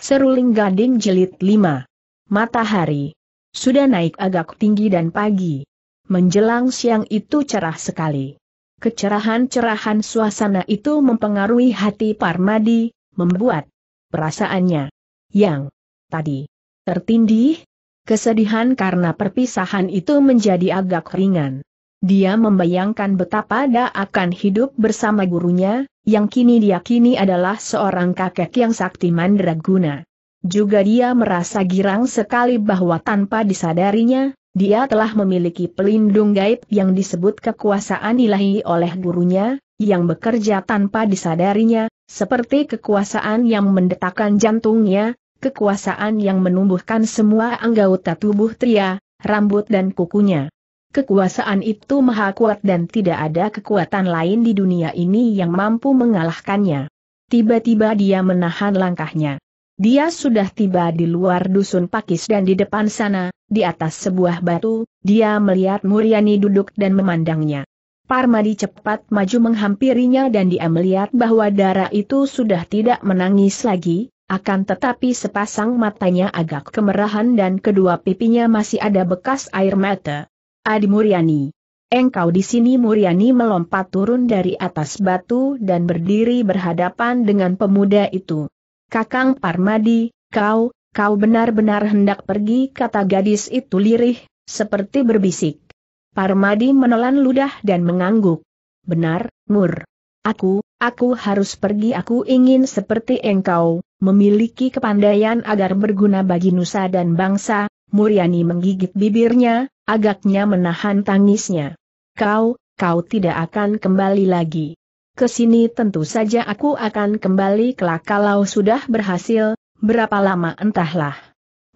Seruling Gading Jelit 5. Matahari. Sudah naik agak tinggi dan pagi. Menjelang siang itu cerah sekali. Kecerahan-cerahan suasana itu mempengaruhi hati Parmadi, membuat perasaannya yang tadi tertindih, kesedihan karena perpisahan itu menjadi agak ringan. Dia membayangkan betapa dia akan hidup bersama gurunya, yang kini diakini adalah seorang kakek yang sakti mandraguna. Juga dia merasa girang sekali bahwa tanpa disadarinya, dia telah memiliki pelindung gaib yang disebut kekuasaan ilahi oleh gurunya, yang bekerja tanpa disadarinya, seperti kekuasaan yang mendetakan jantungnya, kekuasaan yang menumbuhkan semua anggota tubuh Tria, rambut dan kukunya. Kekuasaan itu maha kuat dan tidak ada kekuatan lain di dunia ini yang mampu mengalahkannya. Tiba-tiba dia menahan langkahnya. Dia sudah tiba di luar dusun Pakis dan di depan sana, di atas sebuah batu, dia melihat Muriani duduk dan memandangnya. Parmadi cepat maju menghampirinya dan dia melihat bahwa darah itu sudah tidak menangis lagi, akan tetapi sepasang matanya agak kemerahan dan kedua pipinya masih ada bekas air mata. Adi Muriani. Engkau di sini Muriani melompat turun dari atas batu dan berdiri berhadapan dengan pemuda itu. Kakang Parmadi, kau, kau benar-benar hendak pergi kata gadis itu lirih, seperti berbisik. Parmadi menelan ludah dan mengangguk. Benar, Mur. Aku, aku harus pergi aku ingin seperti engkau, memiliki kepandaian agar berguna bagi nusa dan bangsa, Muriani menggigit bibirnya, agaknya menahan tangisnya. Kau, kau tidak akan kembali lagi. Kesini tentu saja aku akan kembali kelak kalau sudah berhasil, berapa lama entahlah.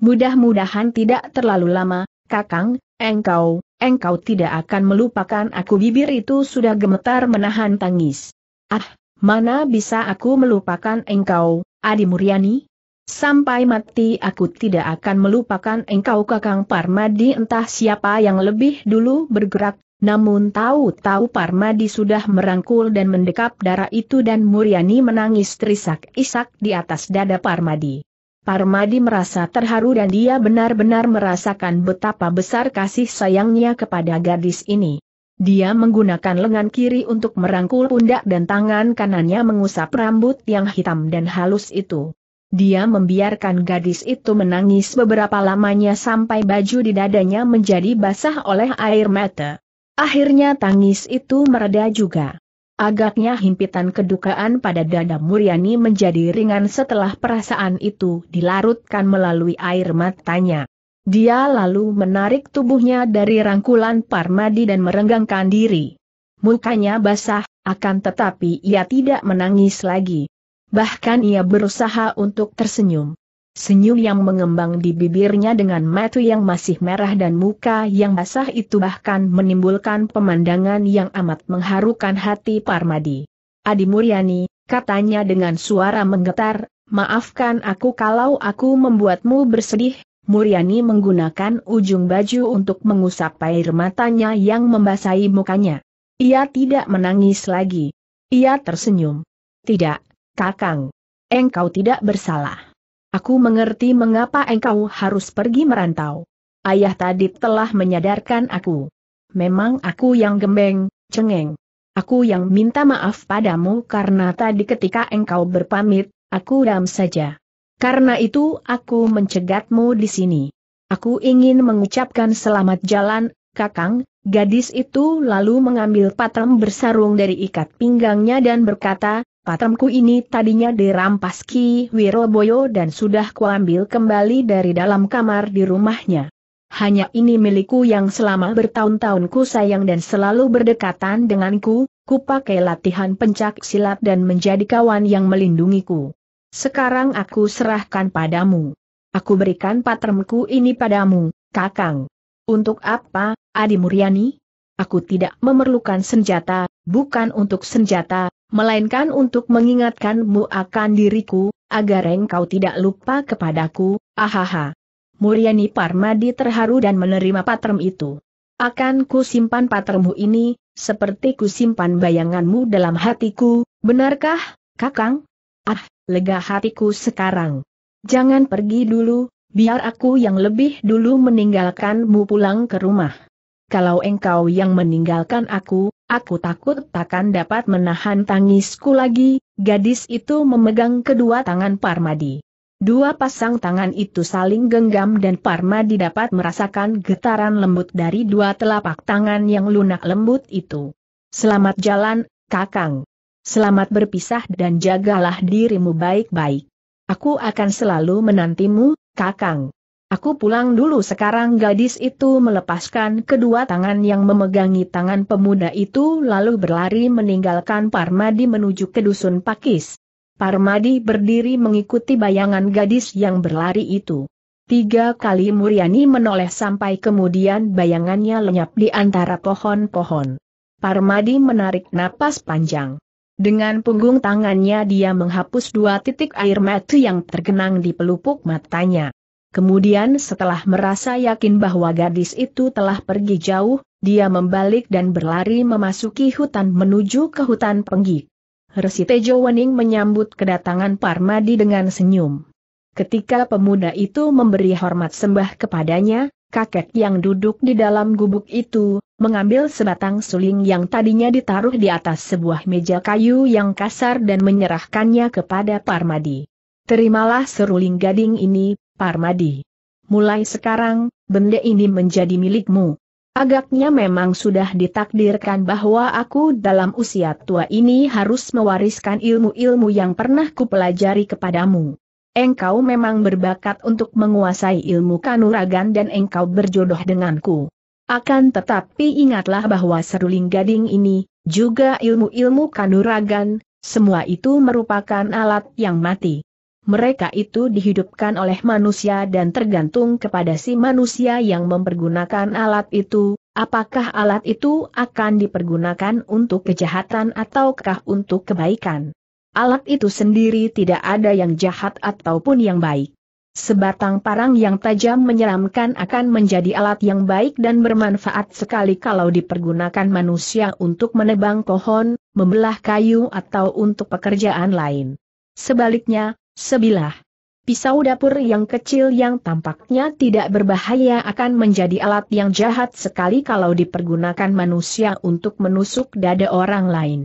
Mudah-mudahan tidak terlalu lama, kakang, engkau, engkau tidak akan melupakan aku bibir itu sudah gemetar menahan tangis. Ah, mana bisa aku melupakan engkau, Adi Muryani? Sampai mati aku tidak akan melupakan engkau kakang Parmadi entah siapa yang lebih dulu bergerak, namun tahu-tahu Parmadi sudah merangkul dan mendekap darah itu dan Muriani menangis terisak-isak di atas dada Parmadi. Parmadi merasa terharu dan dia benar-benar merasakan betapa besar kasih sayangnya kepada gadis ini. Dia menggunakan lengan kiri untuk merangkul pundak dan tangan kanannya mengusap rambut yang hitam dan halus itu. Dia membiarkan gadis itu menangis beberapa lamanya sampai baju di dadanya menjadi basah oleh air mata. Akhirnya tangis itu mereda juga. Agaknya himpitan kedukaan pada dada Muryani menjadi ringan setelah perasaan itu dilarutkan melalui air matanya. Dia lalu menarik tubuhnya dari rangkulan Parmadi dan merenggangkan diri. Mukanya basah, akan tetapi ia tidak menangis lagi. Bahkan ia berusaha untuk tersenyum. Senyum yang mengembang di bibirnya dengan mata yang masih merah dan muka yang basah itu bahkan menimbulkan pemandangan yang amat mengharukan hati Parmadi. Adi Muryani, katanya dengan suara menggetar, maafkan aku kalau aku membuatmu bersedih, Muryani menggunakan ujung baju untuk mengusap air matanya yang membasahi mukanya. Ia tidak menangis lagi. Ia tersenyum. Tidak, Kakang, engkau tidak bersalah. Aku mengerti mengapa engkau harus pergi merantau. Ayah tadi telah menyadarkan aku. Memang aku yang gembeng, cengeng. Aku yang minta maaf padamu karena tadi ketika engkau berpamit, aku diam saja. Karena itu aku mencegatmu di sini. Aku ingin mengucapkan selamat jalan, Kakang, gadis itu lalu mengambil patem bersarung dari ikat pinggangnya dan berkata, Patemku ini tadinya dirampas Ki Wiroboyo dan sudah kuambil kembali dari dalam kamar di rumahnya. Hanya ini milikku yang selama bertahun-tahun ku sayang dan selalu berdekatan denganku, ku pakai latihan pencak silat dan menjadi kawan yang melindungiku. Sekarang aku serahkan padamu. Aku berikan patremku ini padamu, kakang. Untuk apa, Adi Muryani? Aku tidak memerlukan senjata, bukan untuk senjata, melainkan untuk mengingatkanmu akan diriku, agar engkau tidak lupa kepadaku, ahaha. Muryani Parmadi terharu dan menerima patrem itu. Akan ku simpan patremu ini, seperti ku simpan bayanganmu dalam hatiku, benarkah, kakang? Ah, lega hatiku sekarang. Jangan pergi dulu, biar aku yang lebih dulu meninggalkanmu pulang ke rumah. Kalau engkau yang meninggalkan aku, Aku takut takkan dapat menahan tangisku lagi, gadis itu memegang kedua tangan Parmadi. Dua pasang tangan itu saling genggam dan Parmadi dapat merasakan getaran lembut dari dua telapak tangan yang lunak lembut itu. Selamat jalan, Kakang. Selamat berpisah dan jagalah dirimu baik-baik. Aku akan selalu menantimu, Kakang. Aku pulang dulu sekarang gadis itu melepaskan kedua tangan yang memegangi tangan pemuda itu lalu berlari meninggalkan Parmadi menuju ke dusun Pakis. Parmadi berdiri mengikuti bayangan gadis yang berlari itu. Tiga kali Muriani menoleh sampai kemudian bayangannya lenyap di antara pohon-pohon. Parmadi menarik napas panjang. Dengan punggung tangannya dia menghapus dua titik air mata yang tergenang di pelupuk matanya. Kemudian setelah merasa yakin bahwa gadis itu telah pergi jauh, dia membalik dan berlari memasuki hutan menuju ke hutan penggi. Resi Tejo Wening menyambut kedatangan Parmadi dengan senyum. Ketika pemuda itu memberi hormat sembah kepadanya, kakek yang duduk di dalam gubuk itu, mengambil sebatang suling yang tadinya ditaruh di atas sebuah meja kayu yang kasar dan menyerahkannya kepada Parmadi. Terimalah seruling gading ini, Parmadi. Mulai sekarang, benda ini menjadi milikmu. Agaknya memang sudah ditakdirkan bahwa aku dalam usia tua ini harus mewariskan ilmu-ilmu yang pernah kupelajari kepadamu. Engkau memang berbakat untuk menguasai ilmu kanuragan dan engkau berjodoh denganku. Akan tetapi ingatlah bahwa seruling gading ini, juga ilmu-ilmu kanuragan, semua itu merupakan alat yang mati mereka itu dihidupkan oleh manusia dan tergantung kepada si manusia yang mempergunakan alat itu, apakah alat itu akan dipergunakan untuk kejahatan ataukah untuk kebaikan. Alat itu sendiri tidak ada yang jahat ataupun yang baik. Sebatang parang yang tajam menyeramkan akan menjadi alat yang baik dan bermanfaat sekali kalau dipergunakan manusia untuk menebang pohon, membelah kayu atau untuk pekerjaan lain. Sebaliknya, Sebilah. Pisau dapur yang kecil yang tampaknya tidak berbahaya akan menjadi alat yang jahat sekali kalau dipergunakan manusia untuk menusuk dada orang lain.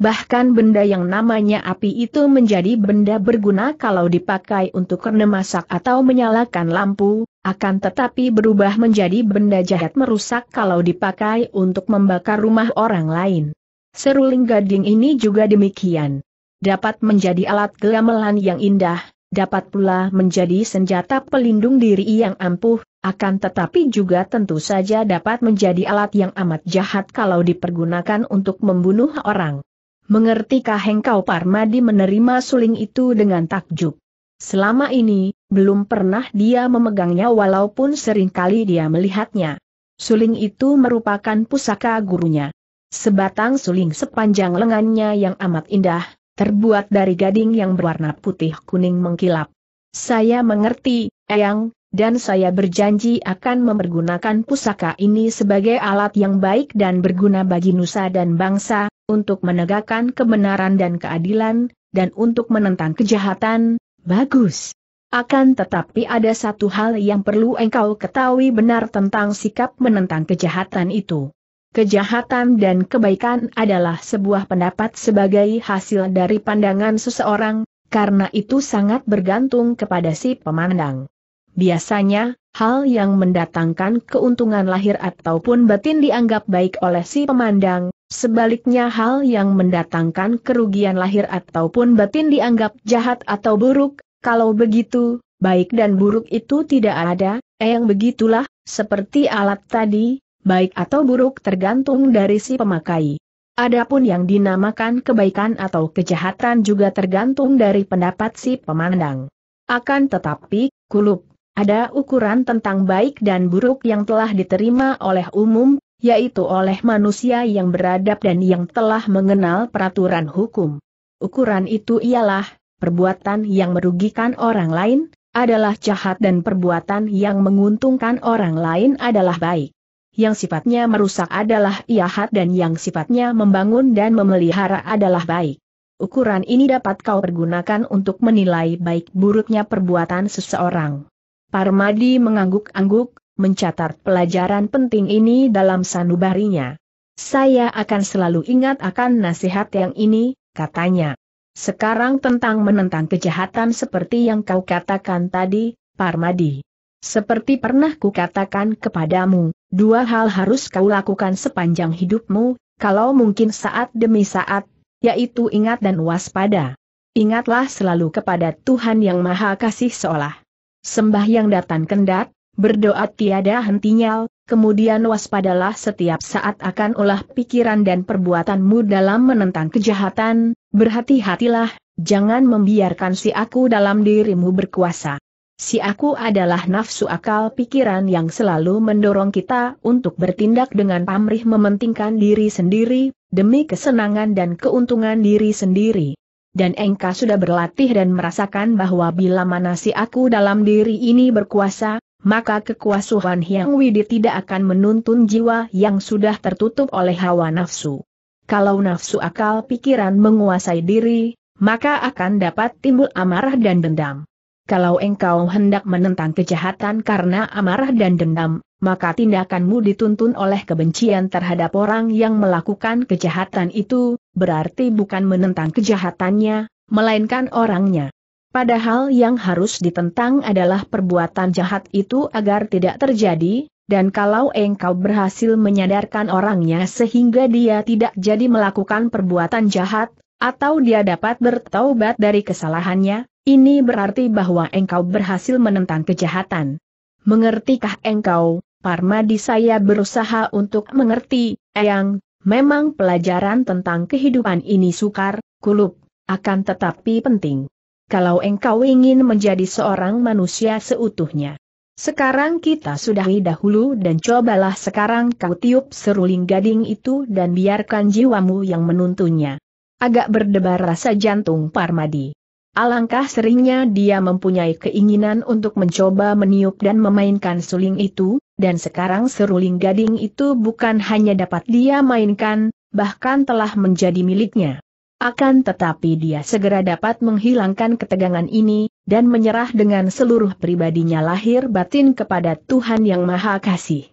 Bahkan benda yang namanya api itu menjadi benda berguna kalau dipakai untuk masak atau menyalakan lampu, akan tetapi berubah menjadi benda jahat merusak kalau dipakai untuk membakar rumah orang lain. Seruling gading ini juga demikian dapat menjadi alat gamelan yang indah, dapat pula menjadi senjata pelindung diri yang ampuh, akan tetapi juga tentu saja dapat menjadi alat yang amat jahat kalau dipergunakan untuk membunuh orang. Mengertikah Hengkau Parmadi menerima suling itu dengan takjub? Selama ini, belum pernah dia memegangnya walaupun seringkali dia melihatnya. Suling itu merupakan pusaka gurunya. Sebatang suling sepanjang lengannya yang amat indah, terbuat dari gading yang berwarna putih kuning mengkilap. Saya mengerti, Eyang, dan saya berjanji akan mempergunakan pusaka ini sebagai alat yang baik dan berguna bagi nusa dan bangsa, untuk menegakkan kebenaran dan keadilan, dan untuk menentang kejahatan, bagus. Akan tetapi ada satu hal yang perlu engkau ketahui benar tentang sikap menentang kejahatan itu. Kejahatan dan kebaikan adalah sebuah pendapat sebagai hasil dari pandangan seseorang, karena itu sangat bergantung kepada si pemandang. Biasanya, hal yang mendatangkan keuntungan lahir ataupun batin dianggap baik oleh si pemandang, sebaliknya hal yang mendatangkan kerugian lahir ataupun batin dianggap jahat atau buruk, kalau begitu, baik dan buruk itu tidak ada, eh yang begitulah, seperti alat tadi, baik atau buruk tergantung dari si pemakai. Adapun yang dinamakan kebaikan atau kejahatan juga tergantung dari pendapat si pemandang. Akan tetapi, kulup, ada ukuran tentang baik dan buruk yang telah diterima oleh umum, yaitu oleh manusia yang beradab dan yang telah mengenal peraturan hukum. Ukuran itu ialah, perbuatan yang merugikan orang lain, adalah jahat dan perbuatan yang menguntungkan orang lain adalah baik yang sifatnya merusak adalah iahat dan yang sifatnya membangun dan memelihara adalah baik. Ukuran ini dapat kau pergunakan untuk menilai baik buruknya perbuatan seseorang. Parmadi mengangguk-angguk, mencatat pelajaran penting ini dalam sanubarinya. Saya akan selalu ingat akan nasihat yang ini, katanya. Sekarang tentang menentang kejahatan seperti yang kau katakan tadi, Parmadi. Seperti pernah kukatakan kepadamu, dua hal harus kau lakukan sepanjang hidupmu, kalau mungkin saat demi saat, yaitu ingat dan waspada. Ingatlah selalu kepada Tuhan yang Maha Kasih seolah sembah yang datang kendat, berdoa tiada hentinya, kemudian waspadalah setiap saat akan olah pikiran dan perbuatanmu dalam menentang kejahatan, berhati-hatilah, jangan membiarkan si aku dalam dirimu berkuasa. Si aku adalah nafsu akal pikiran yang selalu mendorong kita untuk bertindak dengan pamrih mementingkan diri sendiri, demi kesenangan dan keuntungan diri sendiri. Dan engkau sudah berlatih dan merasakan bahwa bila mana si aku dalam diri ini berkuasa, maka kekuasaan Hyang Widi tidak akan menuntun jiwa yang sudah tertutup oleh hawa nafsu. Kalau nafsu akal pikiran menguasai diri, maka akan dapat timbul amarah dan dendam kalau engkau hendak menentang kejahatan karena amarah dan dendam, maka tindakanmu dituntun oleh kebencian terhadap orang yang melakukan kejahatan itu, berarti bukan menentang kejahatannya, melainkan orangnya. Padahal yang harus ditentang adalah perbuatan jahat itu agar tidak terjadi, dan kalau engkau berhasil menyadarkan orangnya sehingga dia tidak jadi melakukan perbuatan jahat, atau dia dapat bertaubat dari kesalahannya, ini berarti bahwa engkau berhasil menentang kejahatan. Mengertikah engkau, Parmadi saya berusaha untuk mengerti, Eyang, memang pelajaran tentang kehidupan ini sukar, kulup, akan tetapi penting. Kalau engkau ingin menjadi seorang manusia seutuhnya. Sekarang kita sudahi dahulu dan cobalah sekarang kau tiup seruling gading itu dan biarkan jiwamu yang menuntunnya. Agak berdebar rasa jantung Parmadi. Alangkah seringnya dia mempunyai keinginan untuk mencoba meniup dan memainkan suling itu, dan sekarang seruling gading itu bukan hanya dapat dia mainkan, bahkan telah menjadi miliknya. Akan tetapi dia segera dapat menghilangkan ketegangan ini, dan menyerah dengan seluruh pribadinya lahir batin kepada Tuhan Yang Maha Kasih.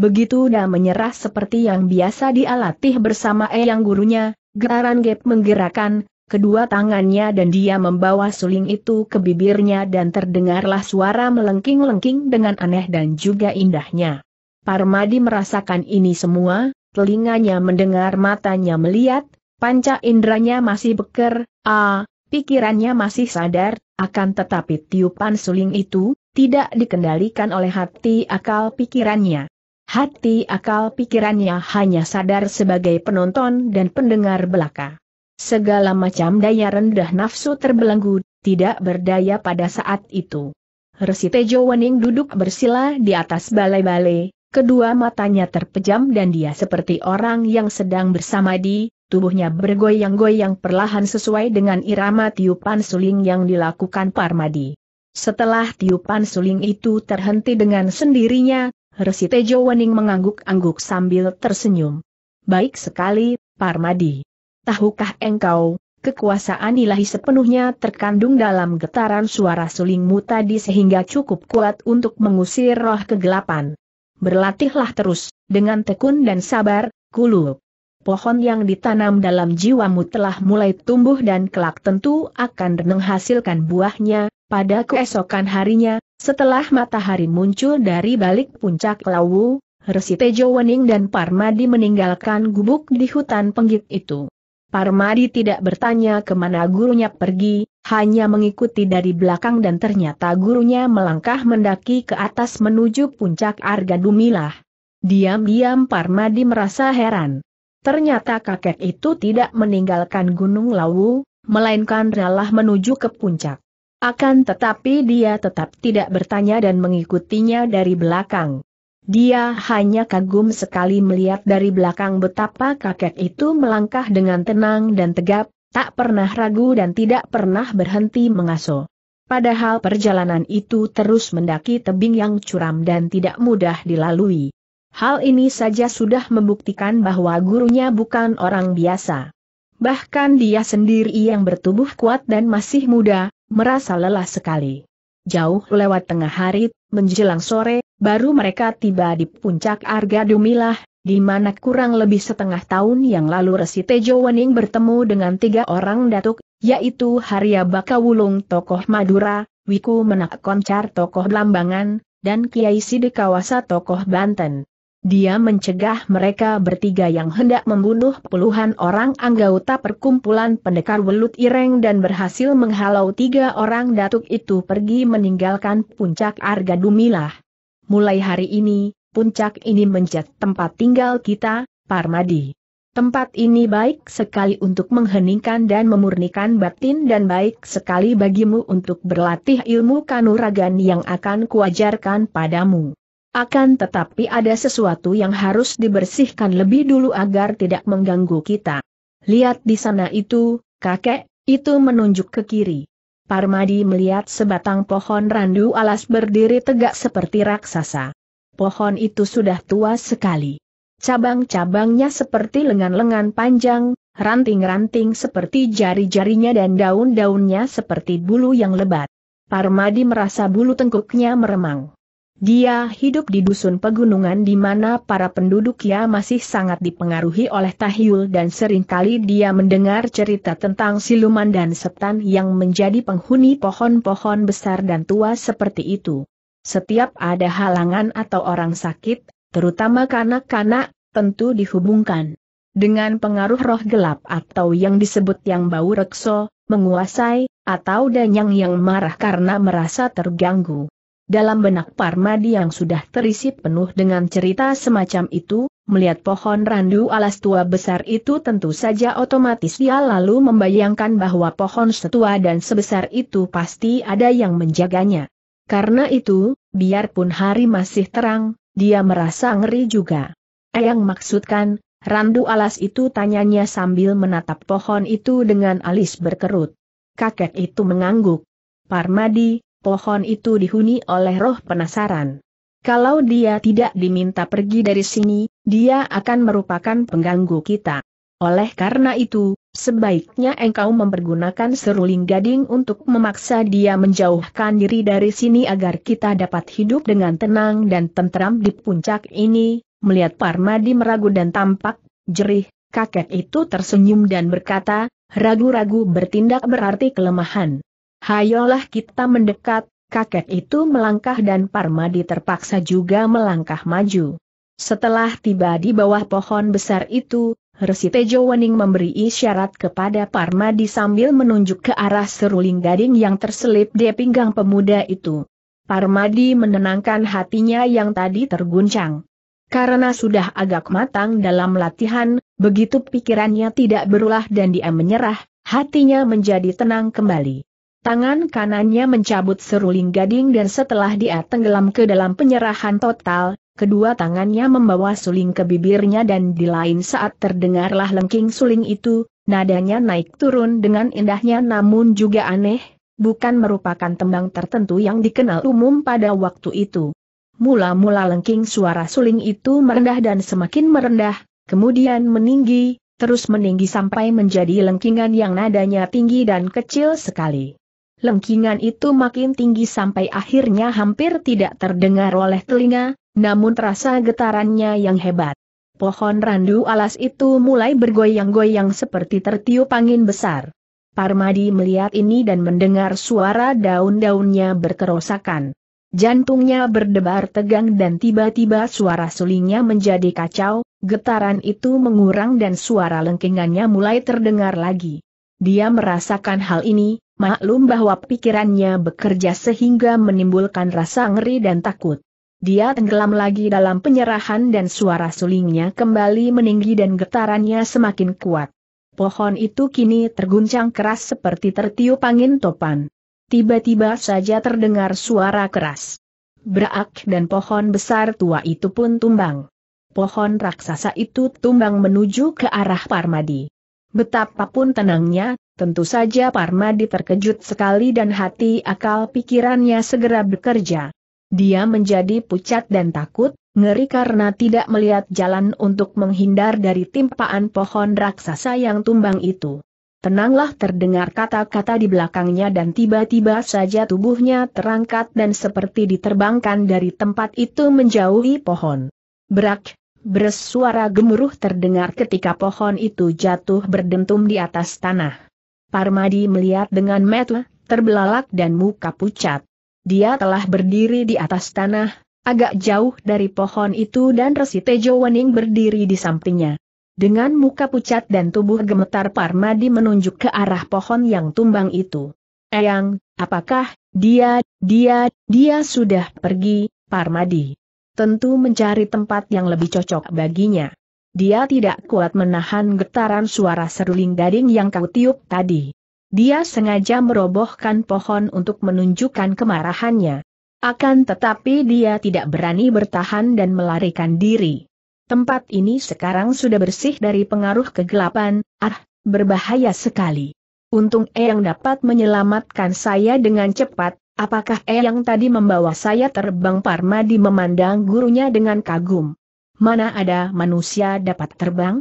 Begitu dia menyerah seperti yang biasa dia bersama Eyang gurunya, Getaran Gap menggerakkan kedua tangannya dan dia membawa suling itu ke bibirnya dan terdengarlah suara melengking-lengking dengan aneh dan juga indahnya. Parmadi merasakan ini semua, telinganya mendengar matanya melihat, panca indranya masih beker, ah, pikirannya masih sadar, akan tetapi tiupan suling itu, tidak dikendalikan oleh hati akal pikirannya. Hati akal pikirannya hanya sadar sebagai penonton dan pendengar belaka. Segala macam daya rendah nafsu terbelenggu, tidak berdaya pada saat itu. Resi Tejo Wening duduk bersila di atas balai-balai, kedua matanya terpejam dan dia seperti orang yang sedang bersamadi, tubuhnya bergoyang-goyang perlahan sesuai dengan irama tiupan suling yang dilakukan Parmadi. Setelah tiupan suling itu terhenti dengan sendirinya, Resi Tejo Wening mengangguk-angguk sambil tersenyum. Baik sekali, Parmadi. Tahukah engkau, kekuasaan ilahi sepenuhnya terkandung dalam getaran suara sulingmu tadi sehingga cukup kuat untuk mengusir roh kegelapan. Berlatihlah terus, dengan tekun dan sabar, kulup. pohon yang ditanam dalam jiwamu telah mulai tumbuh dan kelak tentu akan menghasilkan buahnya, pada keesokan harinya, setelah matahari muncul dari balik puncak Lawu, Resi Tejo Wening dan Parmadi meninggalkan gubuk di hutan penggit itu. Parmadi tidak bertanya kemana gurunya pergi, hanya mengikuti dari belakang dan ternyata gurunya melangkah mendaki ke atas menuju puncak Arga Dumilah. Diam-diam Parmadi merasa heran. Ternyata kakek itu tidak meninggalkan Gunung Lawu, melainkan ralah menuju ke puncak. Akan tetapi dia tetap tidak bertanya dan mengikutinya dari belakang. Dia hanya kagum sekali melihat dari belakang betapa kakek itu melangkah dengan tenang dan tegap, tak pernah ragu dan tidak pernah berhenti mengasuh. Padahal perjalanan itu terus mendaki tebing yang curam dan tidak mudah dilalui. Hal ini saja sudah membuktikan bahwa gurunya bukan orang biasa. Bahkan dia sendiri yang bertubuh kuat dan masih muda, merasa lelah sekali. Jauh lewat tengah hari, menjelang sore, baru mereka tiba di puncak Arga Dumilah, di mana kurang lebih setengah tahun yang lalu Resi Tejo Wening bertemu dengan tiga orang datuk, yaitu Harya Bakawulung tokoh Madura, Wiku Menak Koncar tokoh Lambangan, dan Kiai Sidikawasa tokoh Banten. Dia mencegah mereka bertiga yang hendak membunuh puluhan orang anggota perkumpulan pendekar welut ireng dan berhasil menghalau tiga orang datuk itu pergi meninggalkan puncak Arga Dumilah. Mulai hari ini, puncak ini menjadi tempat tinggal kita, Parmadi. Tempat ini baik sekali untuk mengheningkan dan memurnikan batin dan baik sekali bagimu untuk berlatih ilmu kanuragan yang akan kuajarkan padamu. Akan tetapi ada sesuatu yang harus dibersihkan lebih dulu agar tidak mengganggu kita. Lihat di sana itu, kakek, itu menunjuk ke kiri. Parmadi melihat sebatang pohon randu alas berdiri tegak seperti raksasa. Pohon itu sudah tua sekali. Cabang-cabangnya seperti lengan-lengan panjang, ranting-ranting seperti jari-jarinya dan daun-daunnya seperti bulu yang lebat. Parmadi merasa bulu tengkuknya meremang. Dia hidup di dusun pegunungan di mana para penduduknya masih sangat dipengaruhi oleh tahyul dan seringkali dia mendengar cerita tentang siluman dan setan yang menjadi penghuni pohon-pohon besar dan tua seperti itu. Setiap ada halangan atau orang sakit, terutama kanak-kanak, tentu dihubungkan dengan pengaruh roh gelap atau yang disebut yang bau rekso, menguasai, atau danyang yang marah karena merasa terganggu. Dalam benak Parmadi yang sudah terisi penuh dengan cerita semacam itu, melihat pohon randu alas tua besar itu tentu saja otomatis dia lalu membayangkan bahwa pohon setua dan sebesar itu pasti ada yang menjaganya. Karena itu, biarpun hari masih terang, dia merasa ngeri juga. Eyang maksudkan, randu alas itu tanyanya sambil menatap pohon itu dengan alis berkerut. Kakek itu mengangguk. Parmadi, pohon itu dihuni oleh roh penasaran. Kalau dia tidak diminta pergi dari sini, dia akan merupakan pengganggu kita. Oleh karena itu, sebaiknya engkau mempergunakan seruling gading untuk memaksa dia menjauhkan diri dari sini agar kita dapat hidup dengan tenang dan tentram di puncak ini. Melihat Parmadi meragu dan tampak jerih, kakek itu tersenyum dan berkata, ragu-ragu bertindak berarti kelemahan hayolah kita mendekat, kakek itu melangkah dan Parmadi terpaksa juga melangkah maju. Setelah tiba di bawah pohon besar itu, Resi Tejo Wening memberi isyarat kepada Parmadi sambil menunjuk ke arah seruling gading yang terselip di pinggang pemuda itu. Parmadi menenangkan hatinya yang tadi terguncang. Karena sudah agak matang dalam latihan, begitu pikirannya tidak berulah dan dia menyerah, hatinya menjadi tenang kembali. Tangan kanannya mencabut seruling gading dan setelah dia tenggelam ke dalam penyerahan total, kedua tangannya membawa suling ke bibirnya dan di lain saat terdengarlah lengking suling itu, nadanya naik turun dengan indahnya namun juga aneh, bukan merupakan tembang tertentu yang dikenal umum pada waktu itu. Mula-mula lengking suara suling itu merendah dan semakin merendah, kemudian meninggi, terus meninggi sampai menjadi lengkingan yang nadanya tinggi dan kecil sekali. Lengkingan itu makin tinggi sampai akhirnya hampir tidak terdengar oleh telinga, namun terasa getarannya yang hebat. Pohon randu alas itu mulai bergoyang-goyang seperti tertiup angin besar. Parmadi melihat ini dan mendengar suara daun-daunnya berkerosakan. Jantungnya berdebar tegang dan tiba-tiba suara sulingnya menjadi kacau, getaran itu mengurang dan suara lengkingannya mulai terdengar lagi. Dia merasakan hal ini, Maklum bahwa pikirannya bekerja sehingga menimbulkan rasa ngeri dan takut. Dia tenggelam lagi dalam penyerahan dan suara sulingnya kembali meninggi dan getarannya semakin kuat. Pohon itu kini terguncang keras seperti tertiup angin topan. Tiba-tiba saja terdengar suara keras. Berak dan pohon besar tua itu pun tumbang. Pohon raksasa itu tumbang menuju ke arah Parmadi. Betapapun tenangnya, Tentu saja Parmadi terkejut sekali dan hati akal pikirannya segera bekerja. Dia menjadi pucat dan takut, ngeri karena tidak melihat jalan untuk menghindar dari timpaan pohon raksasa yang tumbang itu. Tenanglah terdengar kata-kata di belakangnya dan tiba-tiba saja tubuhnya terangkat dan seperti diterbangkan dari tempat itu menjauhi pohon. Berak, bersuara gemuruh terdengar ketika pohon itu jatuh berdentum di atas tanah. Parmadi melihat dengan mata terbelalak dan muka pucat. Dia telah berdiri di atas tanah, agak jauh dari pohon itu dan Resi Tejo Wening berdiri di sampingnya. Dengan muka pucat dan tubuh gemetar Parmadi menunjuk ke arah pohon yang tumbang itu. Eyang, apakah, dia, dia, dia sudah pergi, Parmadi? Tentu mencari tempat yang lebih cocok baginya. Dia tidak kuat menahan getaran suara seruling gading yang kau tiup tadi. Dia sengaja merobohkan pohon untuk menunjukkan kemarahannya. Akan tetapi dia tidak berani bertahan dan melarikan diri. Tempat ini sekarang sudah bersih dari pengaruh kegelapan, ah, berbahaya sekali. Untung Eyang dapat menyelamatkan saya dengan cepat, apakah Eyang tadi membawa saya terbang Parmadi memandang gurunya dengan kagum. Mana ada manusia dapat terbang?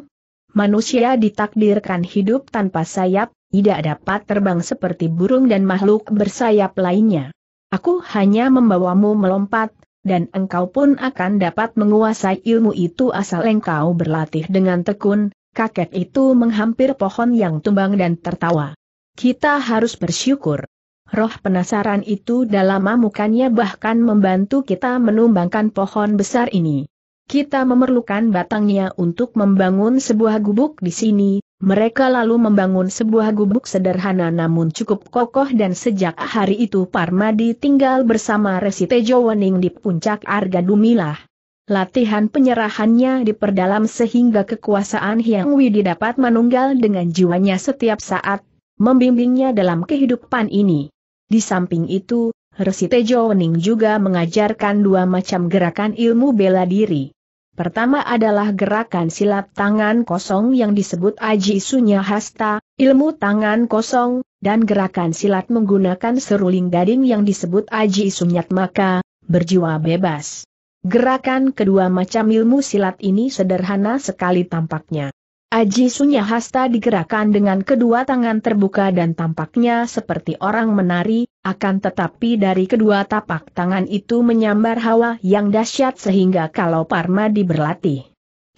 Manusia ditakdirkan hidup tanpa sayap, tidak dapat terbang seperti burung dan makhluk bersayap lainnya. Aku hanya membawamu melompat, dan engkau pun akan dapat menguasai ilmu itu asal engkau berlatih dengan tekun, kakek itu menghampir pohon yang tumbang dan tertawa. Kita harus bersyukur. Roh penasaran itu dalam amukannya bahkan membantu kita menumbangkan pohon besar ini. Kita memerlukan batangnya untuk membangun sebuah gubuk di sini, mereka lalu membangun sebuah gubuk sederhana namun cukup kokoh dan sejak hari itu Parmadi tinggal bersama Resi Tejo Wening di puncak Arga Dumilah. Latihan penyerahannya diperdalam sehingga kekuasaan Hyang Widi dapat menunggal dengan jiwanya setiap saat, membimbingnya dalam kehidupan ini. Di samping itu, Resi Tejo Wening juga mengajarkan dua macam gerakan ilmu bela diri. Pertama adalah gerakan silat tangan kosong yang disebut Aji Sunya Hasta, ilmu tangan kosong, dan gerakan silat menggunakan seruling gading yang disebut Aji Sunyat Maka, berjiwa bebas. Gerakan kedua macam ilmu silat ini sederhana sekali tampaknya. Aji sunya hasta digerakkan dengan kedua tangan terbuka dan tampaknya seperti orang menari, akan tetapi dari kedua tapak tangan itu menyambar hawa yang dahsyat sehingga kalau Parmadi berlatih.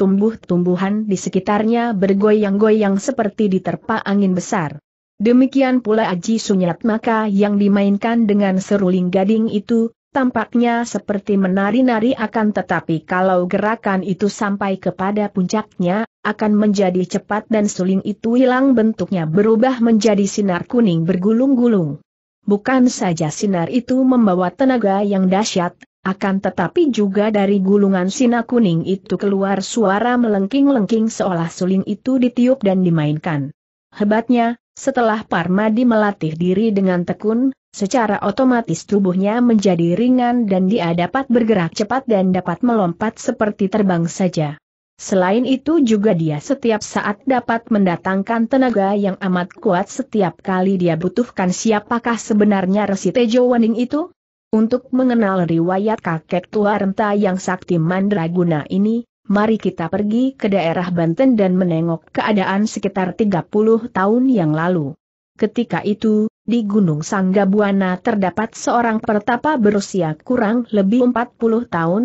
Tumbuh-tumbuhan di sekitarnya bergoyang-goyang seperti diterpa angin besar. Demikian pula Aji sunyat maka yang dimainkan dengan seruling gading itu, tampaknya seperti menari-nari akan tetapi kalau gerakan itu sampai kepada puncaknya, akan menjadi cepat dan suling itu hilang bentuknya berubah menjadi sinar kuning bergulung-gulung. Bukan saja sinar itu membawa tenaga yang dahsyat, akan tetapi juga dari gulungan sinar kuning itu keluar suara melengking-lengking seolah suling itu ditiup dan dimainkan. Hebatnya, setelah Parmadi melatih diri dengan tekun, secara otomatis tubuhnya menjadi ringan dan dia dapat bergerak cepat dan dapat melompat seperti terbang saja. Selain itu juga dia setiap saat dapat mendatangkan tenaga yang amat kuat setiap kali dia butuhkan siapakah sebenarnya Resi Tejo Wening itu? Untuk mengenal riwayat kakek tua renta yang sakti mandraguna ini, mari kita pergi ke daerah Banten dan menengok keadaan sekitar 30 tahun yang lalu. Ketika itu, di Gunung Sanggabuana terdapat seorang pertapa berusia kurang lebih 40 tahun,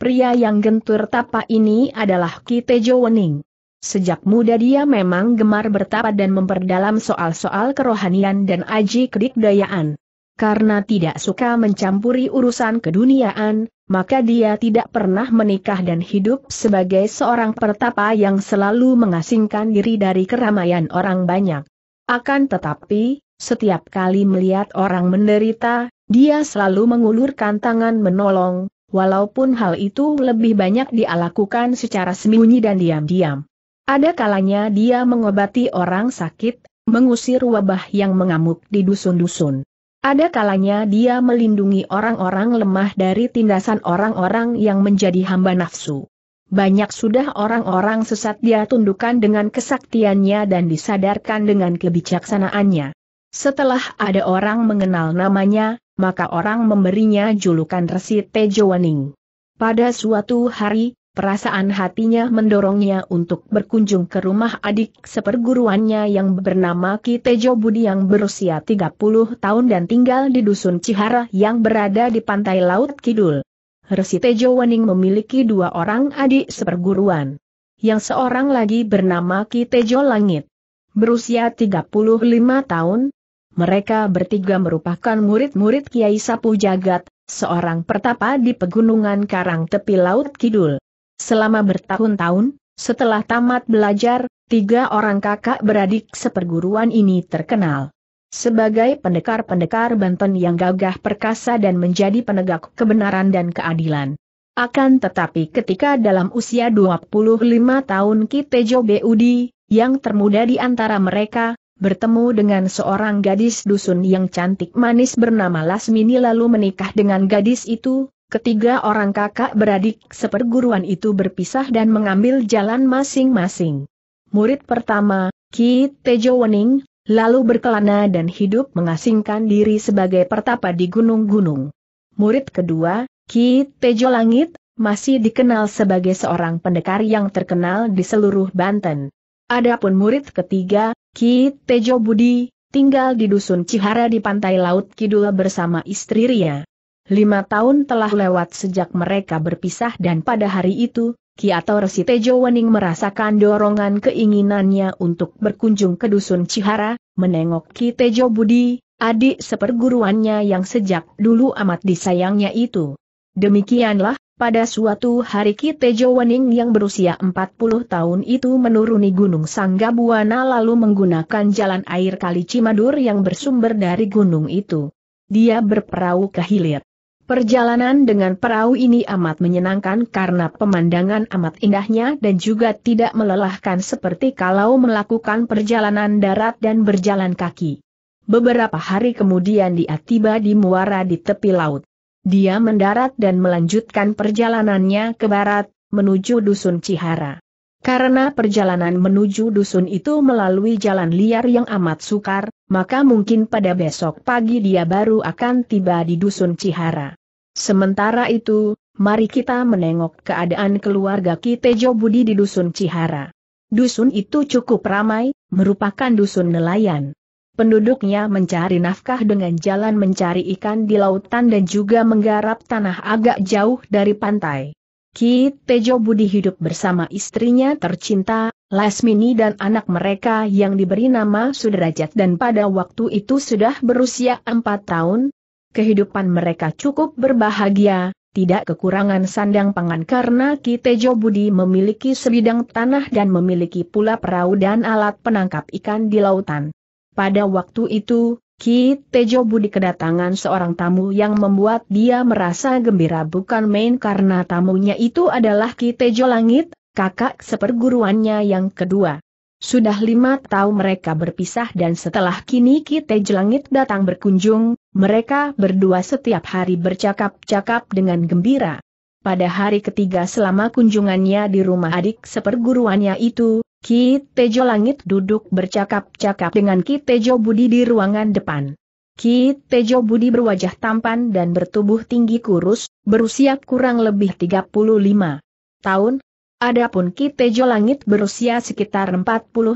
Pria yang gentur tapa ini adalah Kitejo Wening. Sejak muda dia memang gemar bertapa dan memperdalam soal-soal kerohanian dan aji kedikdayaan. Karena tidak suka mencampuri urusan keduniaan, maka dia tidak pernah menikah dan hidup sebagai seorang pertapa yang selalu mengasingkan diri dari keramaian orang banyak. Akan tetapi, setiap kali melihat orang menderita, dia selalu mengulurkan tangan menolong, walaupun hal itu lebih banyak dia secara sembunyi dan diam-diam. Ada kalanya dia mengobati orang sakit, mengusir wabah yang mengamuk di dusun-dusun. Ada kalanya dia melindungi orang-orang lemah dari tindasan orang-orang yang menjadi hamba nafsu. Banyak sudah orang-orang sesat dia tundukkan dengan kesaktiannya dan disadarkan dengan kebijaksanaannya. Setelah ada orang mengenal namanya, maka orang memberinya julukan Resi Tejo Wening. Pada suatu hari, perasaan hatinya mendorongnya untuk berkunjung ke rumah adik seperguruannya yang bernama Ki Tejo Budi yang berusia 30 tahun dan tinggal di dusun Cihara yang berada di pantai Laut Kidul. Resi Tejo Wening memiliki dua orang adik seperguruan. Yang seorang lagi bernama Ki Tejo Langit. Berusia 35 tahun, mereka bertiga merupakan murid-murid Kiai Sapu Jagat, seorang pertapa di pegunungan Karang Tepi Laut Kidul. Selama bertahun-tahun, setelah tamat belajar, tiga orang kakak beradik seperguruan ini terkenal. Sebagai pendekar-pendekar Banten yang gagah perkasa dan menjadi penegak kebenaran dan keadilan. Akan tetapi ketika dalam usia 25 tahun Kitejo Beudi, yang termuda di antara mereka, bertemu dengan seorang gadis dusun yang cantik manis bernama Lasmini lalu menikah dengan gadis itu, ketiga orang kakak beradik seperguruan itu berpisah dan mengambil jalan masing-masing. Murid pertama, Ki Tejo Wening, lalu berkelana dan hidup mengasingkan diri sebagai pertapa di gunung-gunung. Murid kedua, Ki Tejo Langit, masih dikenal sebagai seorang pendekar yang terkenal di seluruh Banten. Adapun murid ketiga, Ki Tejo Budi, tinggal di dusun Cihara di pantai Laut Kidul bersama istri Ria. Lima tahun telah lewat sejak mereka berpisah dan pada hari itu, Ki atau Resi Tejo Wening merasakan dorongan keinginannya untuk berkunjung ke dusun Cihara, menengok Ki Tejo Budi, adik seperguruannya yang sejak dulu amat disayangnya itu. Demikianlah, pada suatu hari Kitejo Wening yang berusia 40 tahun itu menuruni Gunung Sanggabuana lalu menggunakan jalan air Kali Cimadur yang bersumber dari gunung itu. Dia berperahu ke hilir. Perjalanan dengan perahu ini amat menyenangkan karena pemandangan amat indahnya dan juga tidak melelahkan seperti kalau melakukan perjalanan darat dan berjalan kaki. Beberapa hari kemudian dia tiba di muara di tepi laut. Dia mendarat dan melanjutkan perjalanannya ke barat, menuju Dusun Cihara. Karena perjalanan menuju dusun itu melalui jalan liar yang amat sukar, maka mungkin pada besok pagi dia baru akan tiba di Dusun Cihara. Sementara itu, mari kita menengok keadaan keluarga Kitejo Budi di Dusun Cihara. Dusun itu cukup ramai, merupakan dusun nelayan. Penduduknya mencari nafkah dengan jalan mencari ikan di lautan dan juga menggarap tanah agak jauh dari pantai. Ki Tejo Budi hidup bersama istrinya tercinta, Lasmini dan anak mereka yang diberi nama Sudrajat dan pada waktu itu sudah berusia 4 tahun. Kehidupan mereka cukup berbahagia, tidak kekurangan sandang pangan karena Ki Tejo Budi memiliki sebidang tanah dan memiliki pula perahu dan alat penangkap ikan di lautan. Pada waktu itu, Ki Tejo Budi kedatangan seorang tamu yang membuat dia merasa gembira bukan main karena tamunya itu adalah Ki Tejo Langit, kakak seperguruannya yang kedua. Sudah lima tahun mereka berpisah dan setelah kini Ki Tejo Langit datang berkunjung, mereka berdua setiap hari bercakap-cakap dengan gembira. Pada hari ketiga selama kunjungannya di rumah adik seperguruannya itu, Ki Tejo Langit duduk bercakap-cakap dengan Ki Tejo Budi di ruangan depan. Ki Tejo Budi berwajah tampan dan bertubuh tinggi kurus, berusia kurang lebih 35 tahun. Adapun Ki Tejo Langit berusia sekitar 40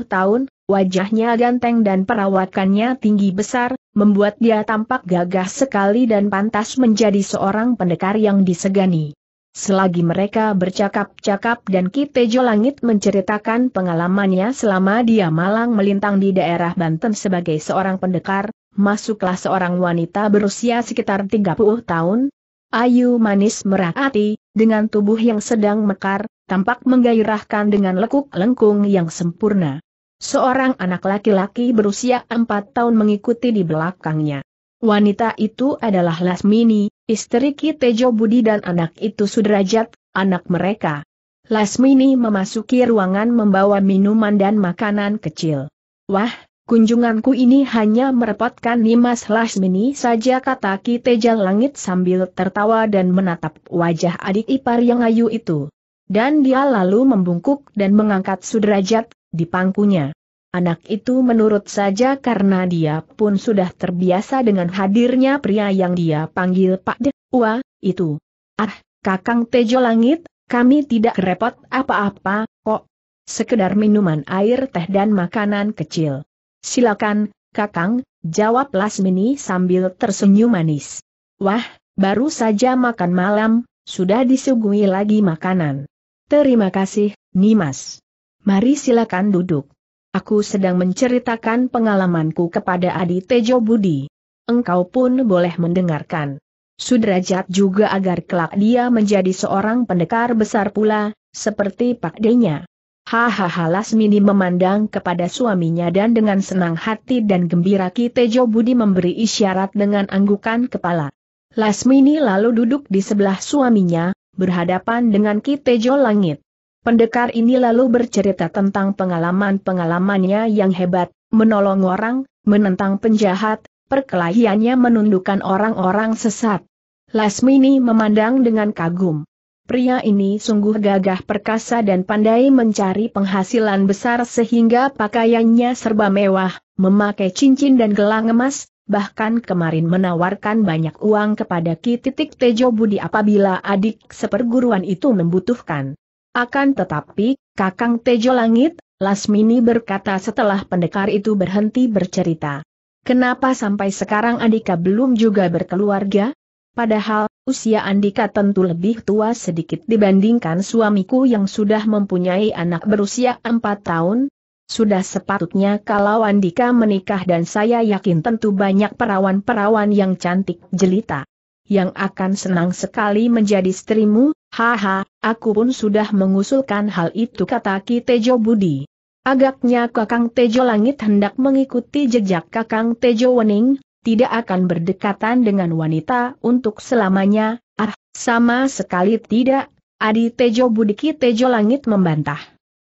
tahun, wajahnya ganteng dan perawakannya tinggi besar, membuat dia tampak gagah sekali dan pantas menjadi seorang pendekar yang disegani. Selagi mereka bercakap-cakap dan Kitejo Langit menceritakan pengalamannya selama dia malang melintang di daerah Banten sebagai seorang pendekar, masuklah seorang wanita berusia sekitar 30 tahun. Ayu manis merakati, dengan tubuh yang sedang mekar, tampak menggairahkan dengan lekuk lengkung yang sempurna. Seorang anak laki-laki berusia 4 tahun mengikuti di belakangnya. Wanita itu adalah Lasmini, istri Ki Tejo Budi dan anak itu Sudrajat, anak mereka. Lasmini memasuki ruangan membawa minuman dan makanan kecil. Wah, kunjunganku ini hanya merepotkan Nimas Lasmini saja kata Ki Tejo Langit sambil tertawa dan menatap wajah adik ipar yang ayu itu. Dan dia lalu membungkuk dan mengangkat Sudrajat di pangkunya. Anak itu menurut saja karena dia pun sudah terbiasa dengan hadirnya pria yang dia panggil Pak De. Wah, itu. Ah, Kakang Tejo Langit, kami tidak repot apa-apa, kok. Sekedar minuman air teh dan makanan kecil. Silakan, Kakang, jawab Lasmini sambil tersenyum manis. Wah, baru saja makan malam, sudah disuguhi lagi makanan. Terima kasih, Nimas. Mari silakan duduk. Aku sedang menceritakan pengalamanku kepada Adi Tejo Budi. Engkau pun boleh mendengarkan. Sudrajat juga agar kelak dia menjadi seorang pendekar besar pula, seperti Pak Denya. Hahaha Lasmini memandang kepada suaminya dan dengan senang hati dan gembira Ki Tejo Budi memberi isyarat dengan anggukan kepala. Lasmini lalu duduk di sebelah suaminya, berhadapan dengan Ki Tejo Langit. Pendekar ini lalu bercerita tentang pengalaman-pengalamannya yang hebat, menolong orang, menentang penjahat, perkelahiannya menundukkan orang-orang sesat. Lasmini memandang dengan kagum. Pria ini sungguh gagah perkasa dan pandai mencari penghasilan besar sehingga pakaiannya serba mewah, memakai cincin dan gelang emas, bahkan kemarin menawarkan banyak uang kepada Ki Titik Tejo Budi apabila adik seperguruan itu membutuhkan. Akan tetapi, Kakang Tejo Langit, Lasmini berkata setelah pendekar itu berhenti bercerita. Kenapa sampai sekarang Andika belum juga berkeluarga? Padahal, usia Andika tentu lebih tua sedikit dibandingkan suamiku yang sudah mempunyai anak berusia 4 tahun. Sudah sepatutnya kalau Andika menikah dan saya yakin tentu banyak perawan-perawan yang cantik jelita yang akan senang sekali menjadi istrimu, haha, aku pun sudah mengusulkan hal itu kata Ki Tejo Budi. Agaknya Kakang Tejo Langit hendak mengikuti jejak Kakang Tejo Wening, tidak akan berdekatan dengan wanita untuk selamanya, ah, sama sekali tidak, Adi Tejo Budi Ki Tejo Langit membantah.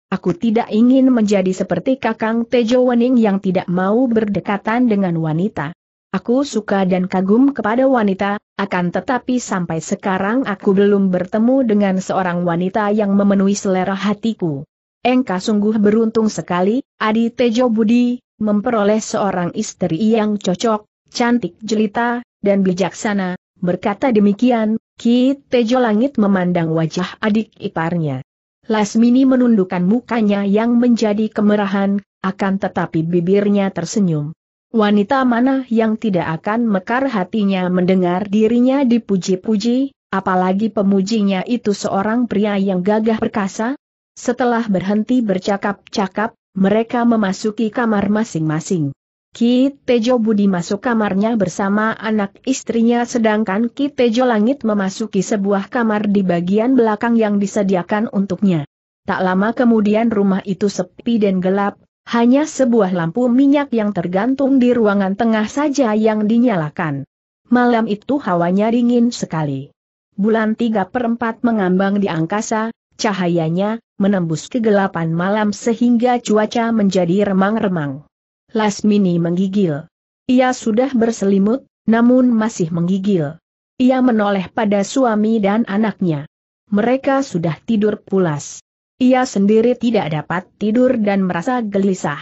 Aku tidak ingin menjadi seperti Kakang Tejo Wening yang tidak mau berdekatan dengan wanita. Aku suka dan kagum kepada wanita, akan tetapi sampai sekarang aku belum bertemu dengan seorang wanita yang memenuhi selera hatiku. Engkau sungguh beruntung sekali, Adi Tejo Budi, memperoleh seorang istri yang cocok, cantik jelita, dan bijaksana. Berkata demikian, Ki Tejo Langit memandang wajah adik iparnya. Lasmini menundukkan mukanya yang menjadi kemerahan, akan tetapi bibirnya tersenyum. Wanita mana yang tidak akan mekar hatinya mendengar dirinya dipuji-puji, apalagi pemujinya itu seorang pria yang gagah perkasa? Setelah berhenti bercakap-cakap, mereka memasuki kamar masing-masing. Ki Tejo Budi masuk kamarnya bersama anak istrinya sedangkan Ki Tejo Langit memasuki sebuah kamar di bagian belakang yang disediakan untuknya. Tak lama kemudian rumah itu sepi dan gelap, hanya sebuah lampu minyak yang tergantung di ruangan tengah saja yang dinyalakan. Malam itu hawanya dingin sekali. Bulan tiga perempat mengambang di angkasa, cahayanya menembus kegelapan malam sehingga cuaca menjadi remang-remang. Lasmini menggigil. Ia sudah berselimut, namun masih menggigil. Ia menoleh pada suami dan anaknya. Mereka sudah tidur pulas. Ia sendiri tidak dapat tidur dan merasa gelisah.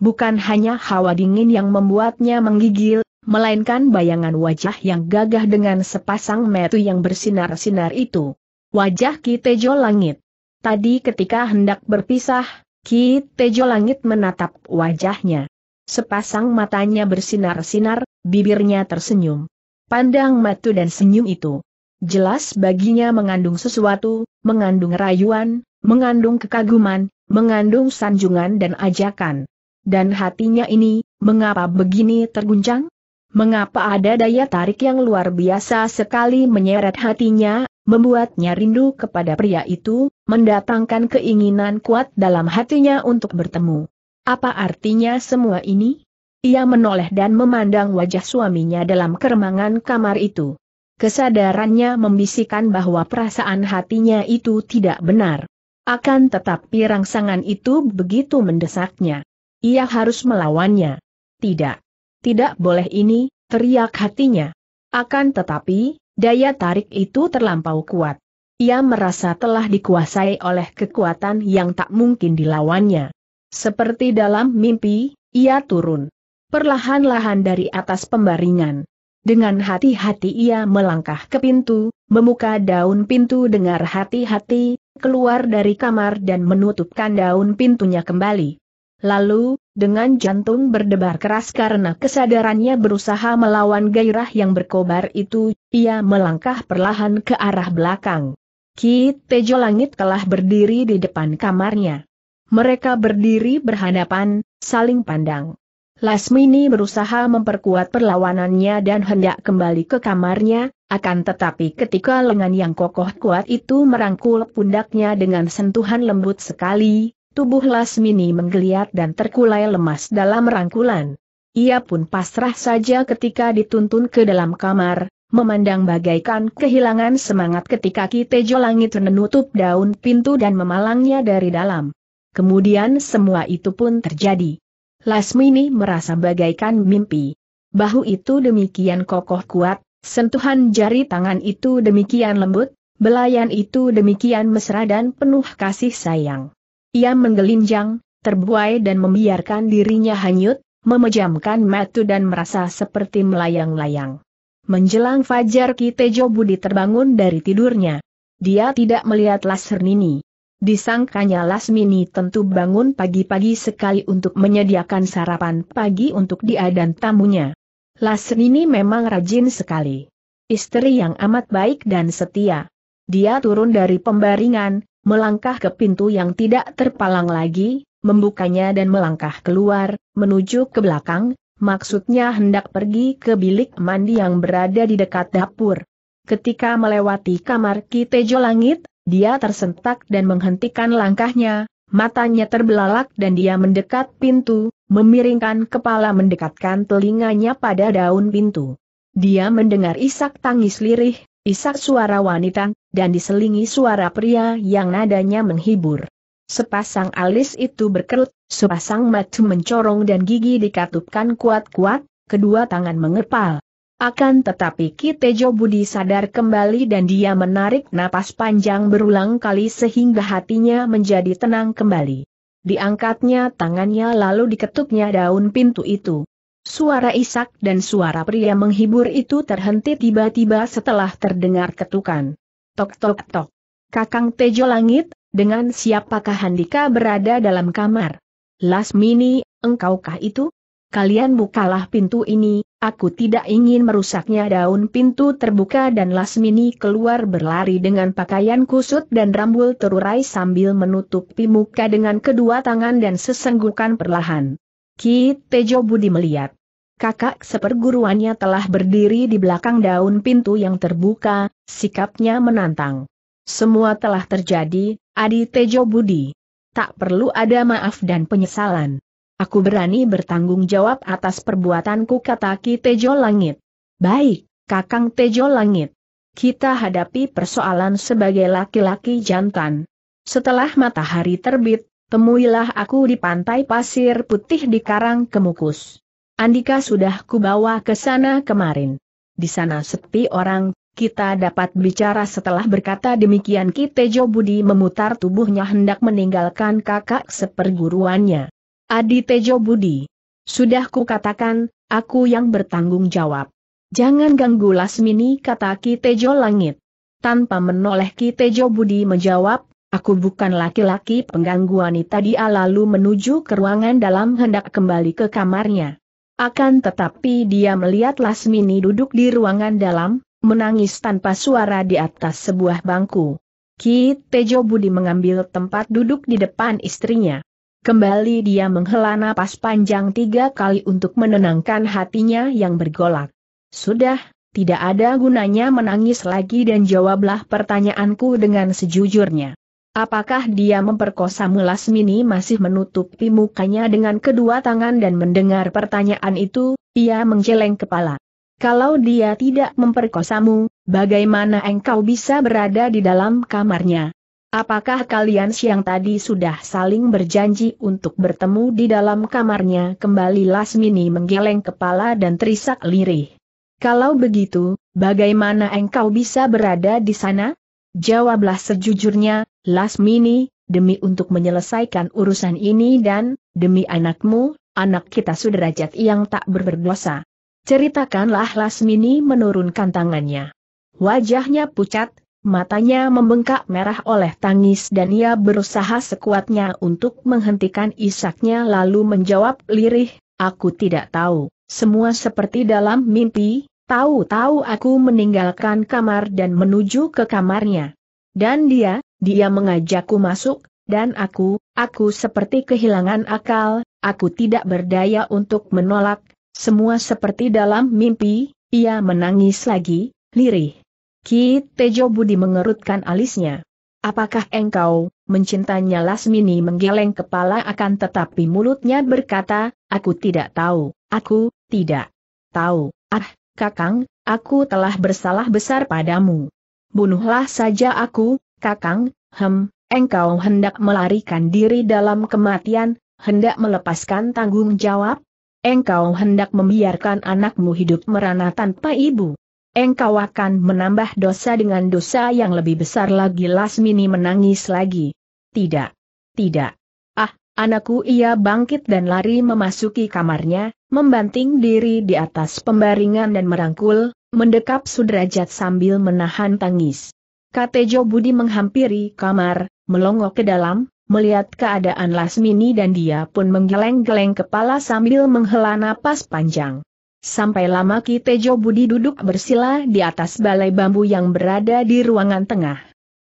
Bukan hanya hawa dingin yang membuatnya menggigil, melainkan bayangan wajah yang gagah dengan sepasang metu yang bersinar-sinar itu. Wajah Ki Tejo Langit. Tadi ketika hendak berpisah, Ki Tejo Langit menatap wajahnya. Sepasang matanya bersinar-sinar, bibirnya tersenyum. Pandang matu dan senyum itu. Jelas baginya mengandung sesuatu, mengandung rayuan, mengandung kekaguman, mengandung sanjungan dan ajakan. Dan hatinya ini, mengapa begini terguncang? Mengapa ada daya tarik yang luar biasa sekali menyeret hatinya, membuatnya rindu kepada pria itu, mendatangkan keinginan kuat dalam hatinya untuk bertemu. Apa artinya semua ini? Ia menoleh dan memandang wajah suaminya dalam keremangan kamar itu. Kesadarannya membisikkan bahwa perasaan hatinya itu tidak benar. Akan tetapi rangsangan itu begitu mendesaknya. Ia harus melawannya. Tidak. Tidak boleh ini, teriak hatinya. Akan tetapi, daya tarik itu terlampau kuat. Ia merasa telah dikuasai oleh kekuatan yang tak mungkin dilawannya. Seperti dalam mimpi, ia turun. Perlahan-lahan dari atas pembaringan. Dengan hati-hati ia melangkah ke pintu, membuka daun pintu dengar hati-hati, keluar dari kamar dan menutupkan daun pintunya kembali. Lalu, dengan jantung berdebar keras karena kesadarannya berusaha melawan gairah yang berkobar itu, ia melangkah perlahan ke arah belakang. Ki Tejo Langit telah berdiri di depan kamarnya. Mereka berdiri berhadapan, saling pandang. Lasmini berusaha memperkuat perlawanannya dan hendak kembali ke kamarnya, akan tetapi ketika lengan yang kokoh kuat itu merangkul pundaknya dengan sentuhan lembut sekali, tubuh Lasmini menggeliat dan terkulai lemas dalam rangkulan. Ia pun pasrah saja ketika dituntun ke dalam kamar, memandang bagaikan kehilangan semangat ketika Kitejo Langit menutup daun pintu dan memalangnya dari dalam. Kemudian semua itu pun terjadi. Lasmini merasa bagaikan mimpi. Bahu itu demikian kokoh kuat, sentuhan jari tangan itu demikian lembut, belayan itu demikian mesra dan penuh kasih sayang. Ia menggelinjang, terbuai dan membiarkan dirinya hanyut, memejamkan mata dan merasa seperti melayang-layang. Menjelang fajar Kitejo Budi terbangun dari tidurnya. Dia tidak melihat Lasernini. Disangkanya Lasmini tentu bangun pagi-pagi sekali untuk menyediakan sarapan pagi untuk dia dan tamunya. Lasmini memang rajin sekali. Istri yang amat baik dan setia. Dia turun dari pembaringan, melangkah ke pintu yang tidak terpalang lagi, membukanya dan melangkah keluar, menuju ke belakang, maksudnya hendak pergi ke bilik mandi yang berada di dekat dapur. Ketika melewati kamar Kitejo Langit, dia tersentak dan menghentikan langkahnya, matanya terbelalak dan dia mendekat pintu, memiringkan kepala mendekatkan telinganya pada daun pintu. Dia mendengar isak tangis lirih, isak suara wanita, dan diselingi suara pria yang nadanya menghibur. Sepasang alis itu berkerut, sepasang mata mencorong dan gigi dikatupkan kuat-kuat, kedua tangan mengepal. Akan tetapi Ki Tejo Budi sadar kembali dan dia menarik napas panjang berulang kali sehingga hatinya menjadi tenang kembali. Diangkatnya tangannya lalu diketuknya daun pintu itu. Suara isak dan suara pria menghibur itu terhenti tiba-tiba setelah terdengar ketukan. Tok tok tok. Kakang Tejo Langit, dengan siapakah Handika berada dalam kamar? Lasmini, engkaukah itu? kalian bukalah pintu ini, aku tidak ingin merusaknya daun pintu terbuka dan Lasmini keluar berlari dengan pakaian kusut dan rambut terurai sambil menutupi muka dengan kedua tangan dan sesenggukan perlahan. Ki Tejo Budi melihat. Kakak seperguruannya telah berdiri di belakang daun pintu yang terbuka, sikapnya menantang. Semua telah terjadi, Adi Tejo Budi. Tak perlu ada maaf dan penyesalan. Aku berani bertanggung jawab atas perbuatanku kata Ki Tejo Langit. Baik, Kakang Tejo Langit. Kita hadapi persoalan sebagai laki-laki jantan. Setelah matahari terbit, temuilah aku di pantai pasir putih di Karang Kemukus. Andika sudah kubawa ke sana kemarin. Di sana sepi orang, kita dapat bicara setelah berkata demikian Ki Tejo Budi memutar tubuhnya hendak meninggalkan kakak seperguruannya. Adi Tejo Budi. Sudah kukatakan, aku yang bertanggung jawab. Jangan ganggu Lasmini kata Ki Tejo Langit. Tanpa menoleh Ki Tejo Budi menjawab, aku bukan laki-laki pengganggu wanita dia lalu menuju ke ruangan dalam hendak kembali ke kamarnya. Akan tetapi dia melihat Lasmini duduk di ruangan dalam, menangis tanpa suara di atas sebuah bangku. Ki Tejo Budi mengambil tempat duduk di depan istrinya. Kembali dia menghela napas panjang tiga kali untuk menenangkan hatinya yang bergolak. Sudah, tidak ada gunanya menangis lagi dan jawablah pertanyaanku dengan sejujurnya. Apakah dia memperkosamu Lasmini masih menutupi mukanya dengan kedua tangan dan mendengar pertanyaan itu, ia menggeleng kepala. Kalau dia tidak memperkosamu, bagaimana engkau bisa berada di dalam kamarnya? Apakah kalian siang tadi sudah saling berjanji untuk bertemu di dalam kamarnya? Kembali Lasmini menggeleng kepala dan terisak lirih. Kalau begitu, bagaimana engkau bisa berada di sana? Jawablah sejujurnya, Lasmini, demi untuk menyelesaikan urusan ini dan, demi anakmu, anak kita sudrajat yang tak berberdosa. Ceritakanlah Lasmini menurunkan tangannya. Wajahnya pucat, matanya membengkak merah oleh tangis dan ia berusaha sekuatnya untuk menghentikan isaknya lalu menjawab lirih, aku tidak tahu, semua seperti dalam mimpi, tahu-tahu aku meninggalkan kamar dan menuju ke kamarnya. Dan dia, dia mengajakku masuk, dan aku, aku seperti kehilangan akal, aku tidak berdaya untuk menolak, semua seperti dalam mimpi, ia menangis lagi, lirih. Ki Tejo Budi mengerutkan alisnya. Apakah engkau, mencintainya Lasmini menggeleng kepala akan tetapi mulutnya berkata, aku tidak tahu, aku, tidak tahu, ah, kakang, aku telah bersalah besar padamu. Bunuhlah saja aku, kakang, hem, engkau hendak melarikan diri dalam kematian, hendak melepaskan tanggung jawab? Engkau hendak membiarkan anakmu hidup merana tanpa ibu? engkau akan menambah dosa dengan dosa yang lebih besar lagi Lasmini menangis lagi. Tidak. Tidak. Ah, anakku ia bangkit dan lari memasuki kamarnya, membanting diri di atas pembaringan dan merangkul, mendekap sudrajat sambil menahan tangis. Katejo Budi menghampiri kamar, melongok ke dalam, melihat keadaan Lasmini dan dia pun menggeleng-geleng kepala sambil menghela napas panjang. Sampai lama Ki Tejo Budi duduk bersila di atas balai bambu yang berada di ruangan tengah.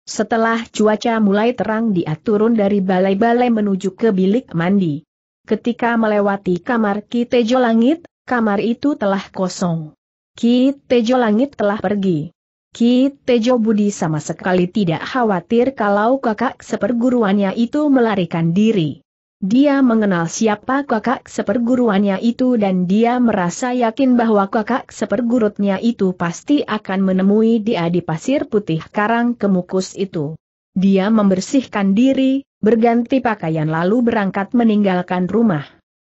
Setelah cuaca mulai terang dia turun dari balai-balai menuju ke bilik mandi. Ketika melewati kamar Ki Tejo Langit, kamar itu telah kosong. Ki Tejo Langit telah pergi. Ki Tejo Budi sama sekali tidak khawatir kalau kakak seperguruannya itu melarikan diri. Dia mengenal siapa kakak seperguruannya itu dan dia merasa yakin bahwa kakak sepergurutnya itu pasti akan menemui dia di pasir putih karang kemukus itu. Dia membersihkan diri, berganti pakaian lalu berangkat meninggalkan rumah.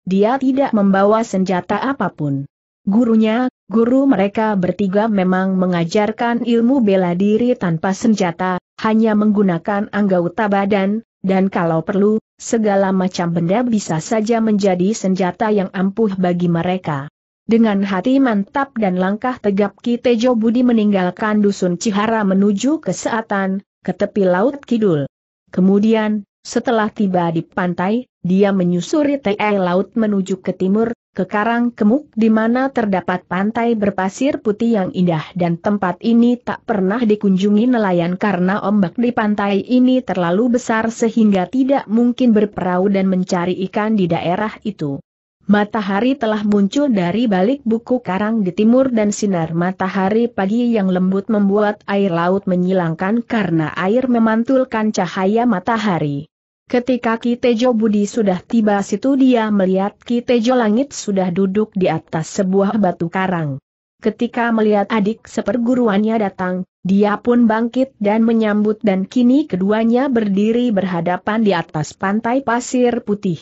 Dia tidak membawa senjata apapun. Gurunya, guru mereka bertiga memang mengajarkan ilmu bela diri tanpa senjata, hanya menggunakan anggota badan, dan kalau perlu, segala macam benda bisa saja menjadi senjata yang ampuh bagi mereka. Dengan hati mantap dan langkah tegap Kitejo Budi meninggalkan dusun Cihara menuju ke Seatan, ke tepi laut kidul. Kemudian, setelah tiba di pantai, dia menyusuri TE laut menuju ke timur, ke Karang Kemuk di mana terdapat pantai berpasir putih yang indah dan tempat ini tak pernah dikunjungi nelayan karena ombak di pantai ini terlalu besar sehingga tidak mungkin berperahu dan mencari ikan di daerah itu. Matahari telah muncul dari balik buku karang di timur dan sinar matahari pagi yang lembut membuat air laut menyilangkan karena air memantulkan cahaya matahari. Ketika Kitejo Budi sudah tiba situ dia melihat Kitejo Langit sudah duduk di atas sebuah batu karang. Ketika melihat adik seperguruannya datang, dia pun bangkit dan menyambut dan kini keduanya berdiri berhadapan di atas pantai pasir putih.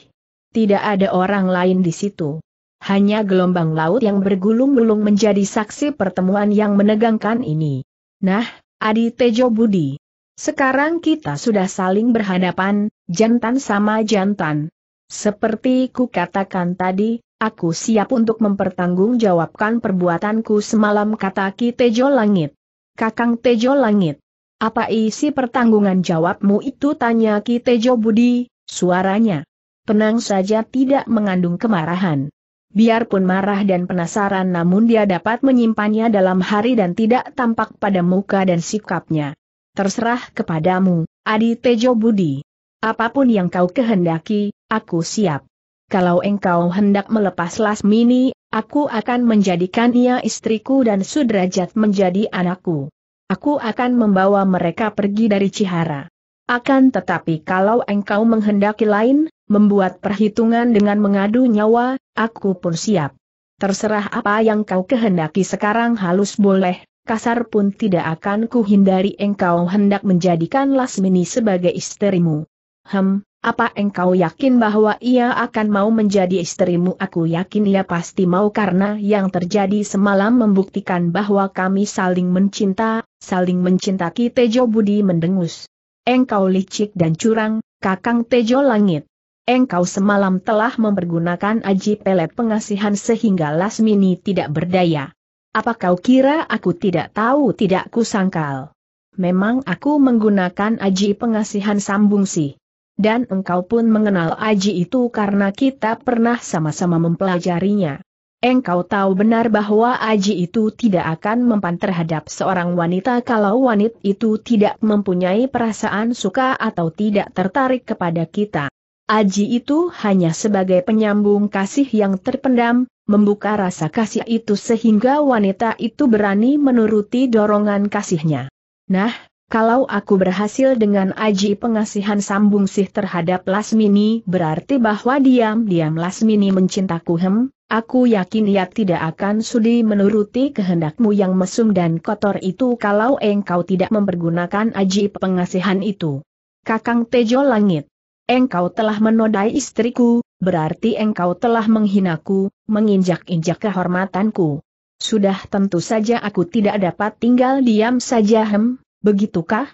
Tidak ada orang lain di situ. Hanya gelombang laut yang bergulung-gulung menjadi saksi pertemuan yang menegangkan ini. Nah, Adi Tejo Budi, sekarang kita sudah saling berhadapan, jantan sama jantan. Seperti ku katakan tadi, aku siap untuk mempertanggungjawabkan perbuatanku semalam kata Ki Tejo Langit. Kakang Tejo Langit. Apa isi pertanggungan jawabmu itu tanya Ki Tejo Budi, suaranya. Tenang saja tidak mengandung kemarahan. Biarpun marah dan penasaran namun dia dapat menyimpannya dalam hari dan tidak tampak pada muka dan sikapnya terserah kepadamu, Adi Tejo Budi. Apapun yang kau kehendaki, aku siap. Kalau engkau hendak melepas Lasmini, aku akan menjadikan ia istriku dan Sudrajat menjadi anakku. Aku akan membawa mereka pergi dari Cihara. Akan tetapi kalau engkau menghendaki lain, membuat perhitungan dengan mengadu nyawa, aku pun siap. Terserah apa yang kau kehendaki sekarang halus boleh, kasar pun tidak akan kuhindari engkau hendak menjadikan Lasmini sebagai istrimu. Hem, apa engkau yakin bahwa ia akan mau menjadi istrimu? Aku yakin ia pasti mau karena yang terjadi semalam membuktikan bahwa kami saling mencinta, saling mencintaki Tejo Budi mendengus. Engkau licik dan curang, kakang Tejo Langit. Engkau semalam telah mempergunakan aji pelet pengasihan sehingga Lasmini tidak berdaya. Apa kau kira aku tidak tahu tidak kusangkal? Memang aku menggunakan aji pengasihan sambung sih. Dan engkau pun mengenal aji itu karena kita pernah sama-sama mempelajarinya. Engkau tahu benar bahwa aji itu tidak akan mempan terhadap seorang wanita kalau wanita itu tidak mempunyai perasaan suka atau tidak tertarik kepada kita. Aji itu hanya sebagai penyambung kasih yang terpendam, membuka rasa kasih itu sehingga wanita itu berani menuruti dorongan kasihnya. Nah, kalau aku berhasil dengan aji pengasihan sambung sih terhadap Lasmini berarti bahwa diam-diam Lasmini mencintaku hem, aku yakin ia tidak akan sudi menuruti kehendakmu yang mesum dan kotor itu kalau engkau tidak mempergunakan aji pengasihan itu. Kakang Tejo Langit. Engkau telah menodai istriku, berarti engkau telah menghinaku, menginjak-injak kehormatanku. Sudah tentu saja aku tidak dapat tinggal diam saja hem, begitukah?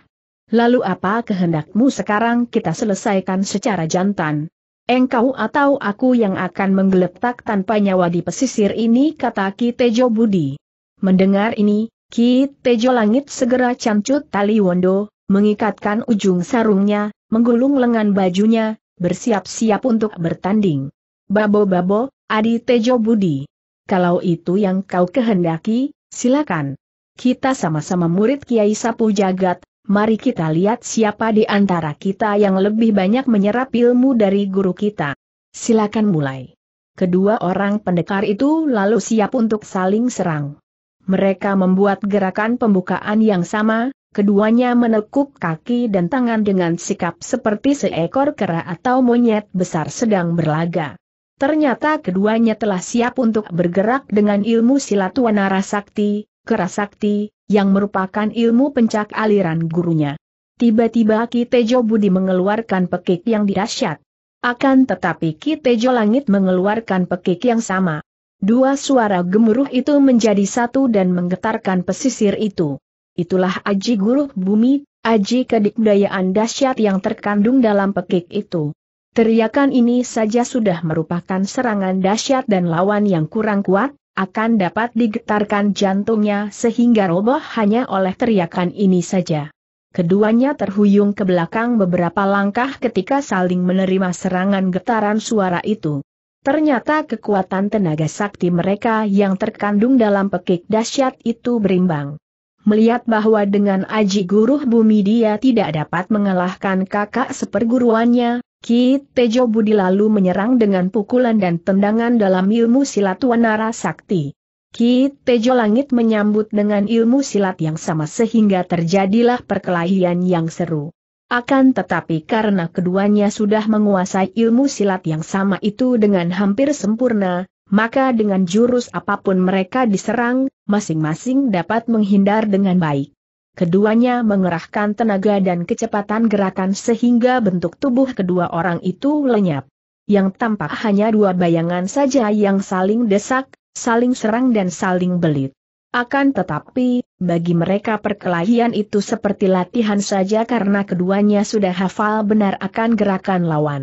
Lalu apa kehendakmu sekarang kita selesaikan secara jantan? Engkau atau aku yang akan menggeletak tanpa nyawa di pesisir ini kata Ki Tejo Budi. Mendengar ini, Ki Tejo Langit segera cancut tali wondo, mengikatkan ujung sarungnya, menggulung lengan bajunya, bersiap-siap untuk bertanding. Babo-babo, Adi Tejo Budi. Kalau itu yang kau kehendaki, silakan. Kita sama-sama murid Kiai Sapu Jagat, mari kita lihat siapa di antara kita yang lebih banyak menyerap ilmu dari guru kita. Silakan mulai. Kedua orang pendekar itu lalu siap untuk saling serang. Mereka membuat gerakan pembukaan yang sama, keduanya menekuk kaki dan tangan dengan sikap seperti seekor kera atau monyet besar sedang berlaga. Ternyata keduanya telah siap untuk bergerak dengan ilmu silat wanara sakti, kera sakti, yang merupakan ilmu pencak aliran gurunya. Tiba-tiba Kitejo Budi mengeluarkan pekik yang dirasyat. Akan tetapi Kitejo Langit mengeluarkan pekik yang sama. Dua suara gemuruh itu menjadi satu dan menggetarkan pesisir itu itulah aji guru bumi, aji kedikdayaan dahsyat yang terkandung dalam pekik itu. Teriakan ini saja sudah merupakan serangan dahsyat dan lawan yang kurang kuat, akan dapat digetarkan jantungnya sehingga roboh hanya oleh teriakan ini saja. Keduanya terhuyung ke belakang beberapa langkah ketika saling menerima serangan getaran suara itu. Ternyata kekuatan tenaga sakti mereka yang terkandung dalam pekik dahsyat itu berimbang melihat bahwa dengan aji guru bumi dia tidak dapat mengalahkan kakak seperguruannya, Ki Tejo Budi lalu menyerang dengan pukulan dan tendangan dalam ilmu silat Wanara Sakti. Ki Tejo Langit menyambut dengan ilmu silat yang sama sehingga terjadilah perkelahian yang seru. Akan tetapi karena keduanya sudah menguasai ilmu silat yang sama itu dengan hampir sempurna, maka dengan jurus apapun mereka diserang, masing-masing dapat menghindar dengan baik. Keduanya mengerahkan tenaga dan kecepatan gerakan sehingga bentuk tubuh kedua orang itu lenyap. Yang tampak hanya dua bayangan saja yang saling desak, saling serang dan saling belit. Akan tetapi, bagi mereka perkelahian itu seperti latihan saja karena keduanya sudah hafal benar akan gerakan lawan.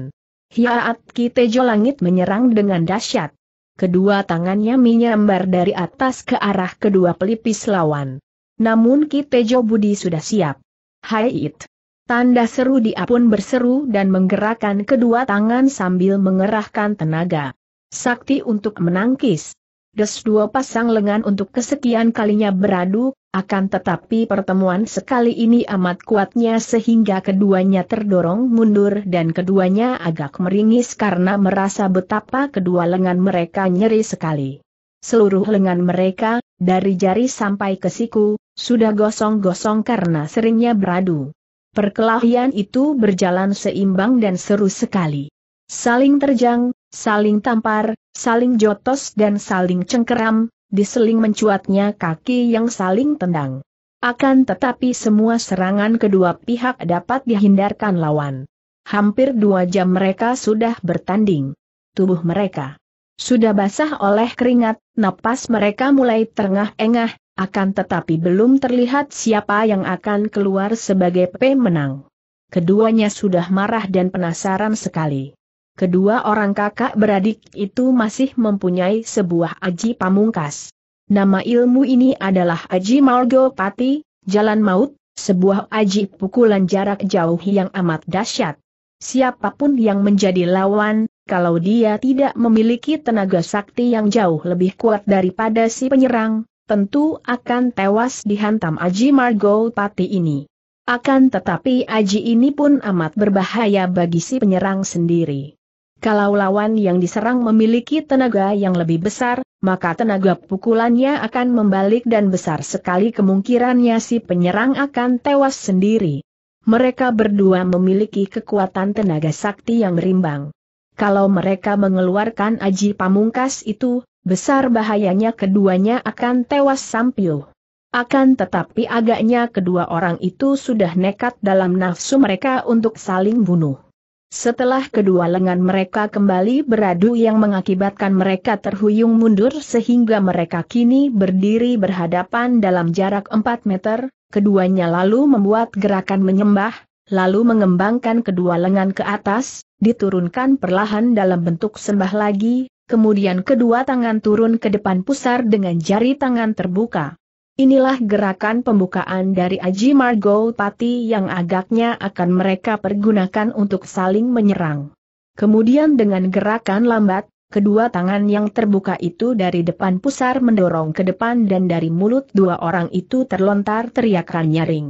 Hiaat Kitejo Langit menyerang dengan dahsyat, kedua tangannya menyambar dari atas ke arah kedua pelipis lawan. Namun Ki Tejo Budi sudah siap. Hai it! Tanda seru dia pun berseru dan menggerakkan kedua tangan sambil mengerahkan tenaga. Sakti untuk menangkis. Des dua pasang lengan untuk kesekian kalinya beradu, akan tetapi pertemuan sekali ini amat kuatnya sehingga keduanya terdorong mundur dan keduanya agak meringis karena merasa betapa kedua lengan mereka nyeri sekali. Seluruh lengan mereka, dari jari sampai ke siku, sudah gosong-gosong karena seringnya beradu. Perkelahian itu berjalan seimbang dan seru sekali. Saling terjang, saling tampar, saling jotos dan saling cengkeram, diseling mencuatnya kaki yang saling tendang. Akan tetapi semua serangan kedua pihak dapat dihindarkan lawan. Hampir dua jam mereka sudah bertanding. Tubuh mereka sudah basah oleh keringat, napas mereka mulai terengah-engah, akan tetapi belum terlihat siapa yang akan keluar sebagai pemenang. Keduanya sudah marah dan penasaran sekali kedua orang kakak beradik itu masih mempunyai sebuah aji pamungkas. Nama ilmu ini adalah Aji Margo Pati, Jalan Maut, sebuah aji pukulan jarak jauh yang amat dahsyat. Siapapun yang menjadi lawan, kalau dia tidak memiliki tenaga sakti yang jauh lebih kuat daripada si penyerang, tentu akan tewas dihantam Aji Margo Pati ini. Akan tetapi Aji ini pun amat berbahaya bagi si penyerang sendiri. Kalau lawan yang diserang memiliki tenaga yang lebih besar, maka tenaga pukulannya akan membalik dan besar sekali kemungkirannya si penyerang akan tewas sendiri. Mereka berdua memiliki kekuatan tenaga sakti yang berimbang. Kalau mereka mengeluarkan aji pamungkas itu, besar bahayanya keduanya akan tewas sampil. Akan tetapi agaknya kedua orang itu sudah nekat dalam nafsu mereka untuk saling bunuh. Setelah kedua lengan mereka kembali beradu yang mengakibatkan mereka terhuyung mundur sehingga mereka kini berdiri berhadapan dalam jarak 4 meter, keduanya lalu membuat gerakan menyembah, lalu mengembangkan kedua lengan ke atas, diturunkan perlahan dalam bentuk sembah lagi, kemudian kedua tangan turun ke depan pusar dengan jari tangan terbuka. Inilah gerakan pembukaan dari Aji Margo Pati yang agaknya akan mereka pergunakan untuk saling menyerang. Kemudian dengan gerakan lambat, kedua tangan yang terbuka itu dari depan pusar mendorong ke depan dan dari mulut dua orang itu terlontar teriakan nyaring.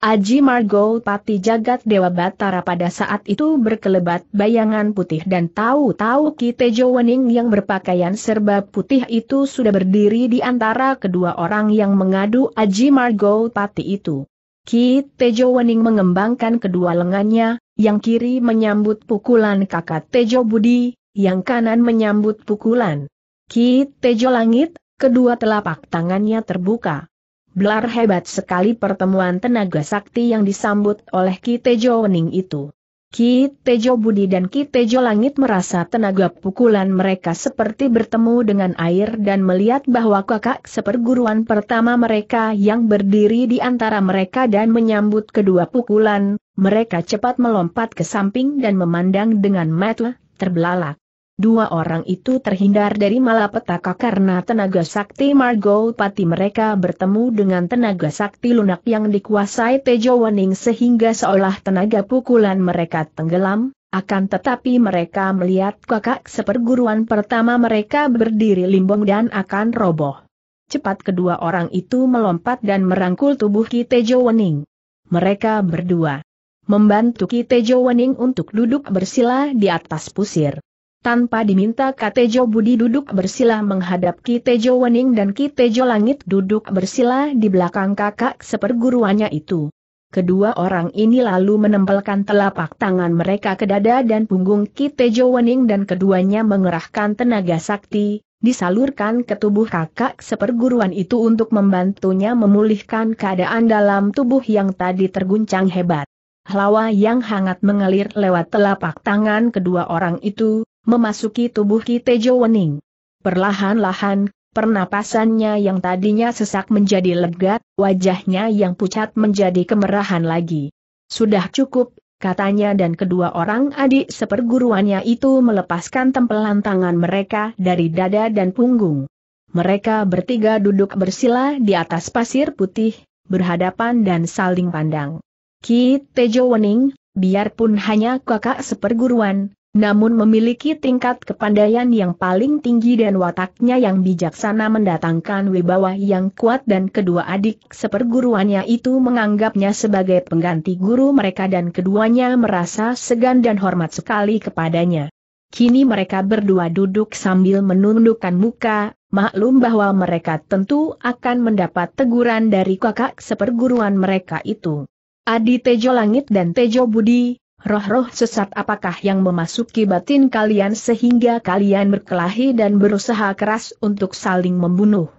Aji Margo Pati Jagat Dewa Batara pada saat itu berkelebat bayangan putih dan tahu-tahu Ki Tejo Wening yang berpakaian serba putih itu sudah berdiri di antara kedua orang yang mengadu Aji Margo Pati itu. Tejo Wening mengembangkan kedua lengannya, yang kiri menyambut pukulan kakak Tejo Budi, yang kanan menyambut pukulan. Ki Tejo Langit, kedua telapak tangannya terbuka. Belar hebat sekali pertemuan tenaga sakti yang disambut oleh Ki Tejo Wening itu. Ki Tejo Budi dan Ki Tejo Langit merasa tenaga pukulan mereka seperti bertemu dengan air dan melihat bahwa kakak seperguruan pertama mereka yang berdiri di antara mereka dan menyambut kedua pukulan, mereka cepat melompat ke samping dan memandang dengan mata terbelalak. Dua orang itu terhindar dari malapetaka karena tenaga sakti Margo Pati mereka bertemu dengan tenaga sakti lunak yang dikuasai Tejo Wening sehingga seolah tenaga pukulan mereka tenggelam, akan tetapi mereka melihat kakak seperguruan pertama mereka berdiri limbung dan akan roboh. Cepat kedua orang itu melompat dan merangkul tubuh Ki Tejo Wening. Mereka berdua membantu Ki Tejo Wening untuk duduk bersila di atas pusir. Tanpa diminta Katejo Budi duduk bersila menghadap Kitejo Wening dan Kitejo Langit duduk bersila di belakang kakak seperguruannya itu. Kedua orang ini lalu menempelkan telapak tangan mereka ke dada dan punggung Kitejo Wening dan keduanya mengerahkan tenaga sakti, disalurkan ke tubuh kakak seperguruan itu untuk membantunya memulihkan keadaan dalam tubuh yang tadi terguncang hebat. Lawa yang hangat mengalir lewat telapak tangan kedua orang itu, memasuki tubuh Ki Tejo Wening. Perlahan-lahan, pernapasannya yang tadinya sesak menjadi legat, wajahnya yang pucat menjadi kemerahan lagi. Sudah cukup, katanya dan kedua orang adik seperguruannya itu melepaskan tempelan tangan mereka dari dada dan punggung. Mereka bertiga duduk bersila di atas pasir putih, berhadapan dan saling pandang. Ki Tejo Wening, biarpun hanya kakak seperguruan, namun memiliki tingkat kepandaian yang paling tinggi dan wataknya yang bijaksana mendatangkan wibawa yang kuat dan kedua adik seperguruannya itu menganggapnya sebagai pengganti guru mereka dan keduanya merasa segan dan hormat sekali kepadanya. Kini mereka berdua duduk sambil menundukkan muka, maklum bahwa mereka tentu akan mendapat teguran dari kakak seperguruan mereka itu. Adi Tejo Langit dan Tejo Budi, Roh-roh sesat apakah yang memasuki batin kalian sehingga kalian berkelahi dan berusaha keras untuk saling membunuh?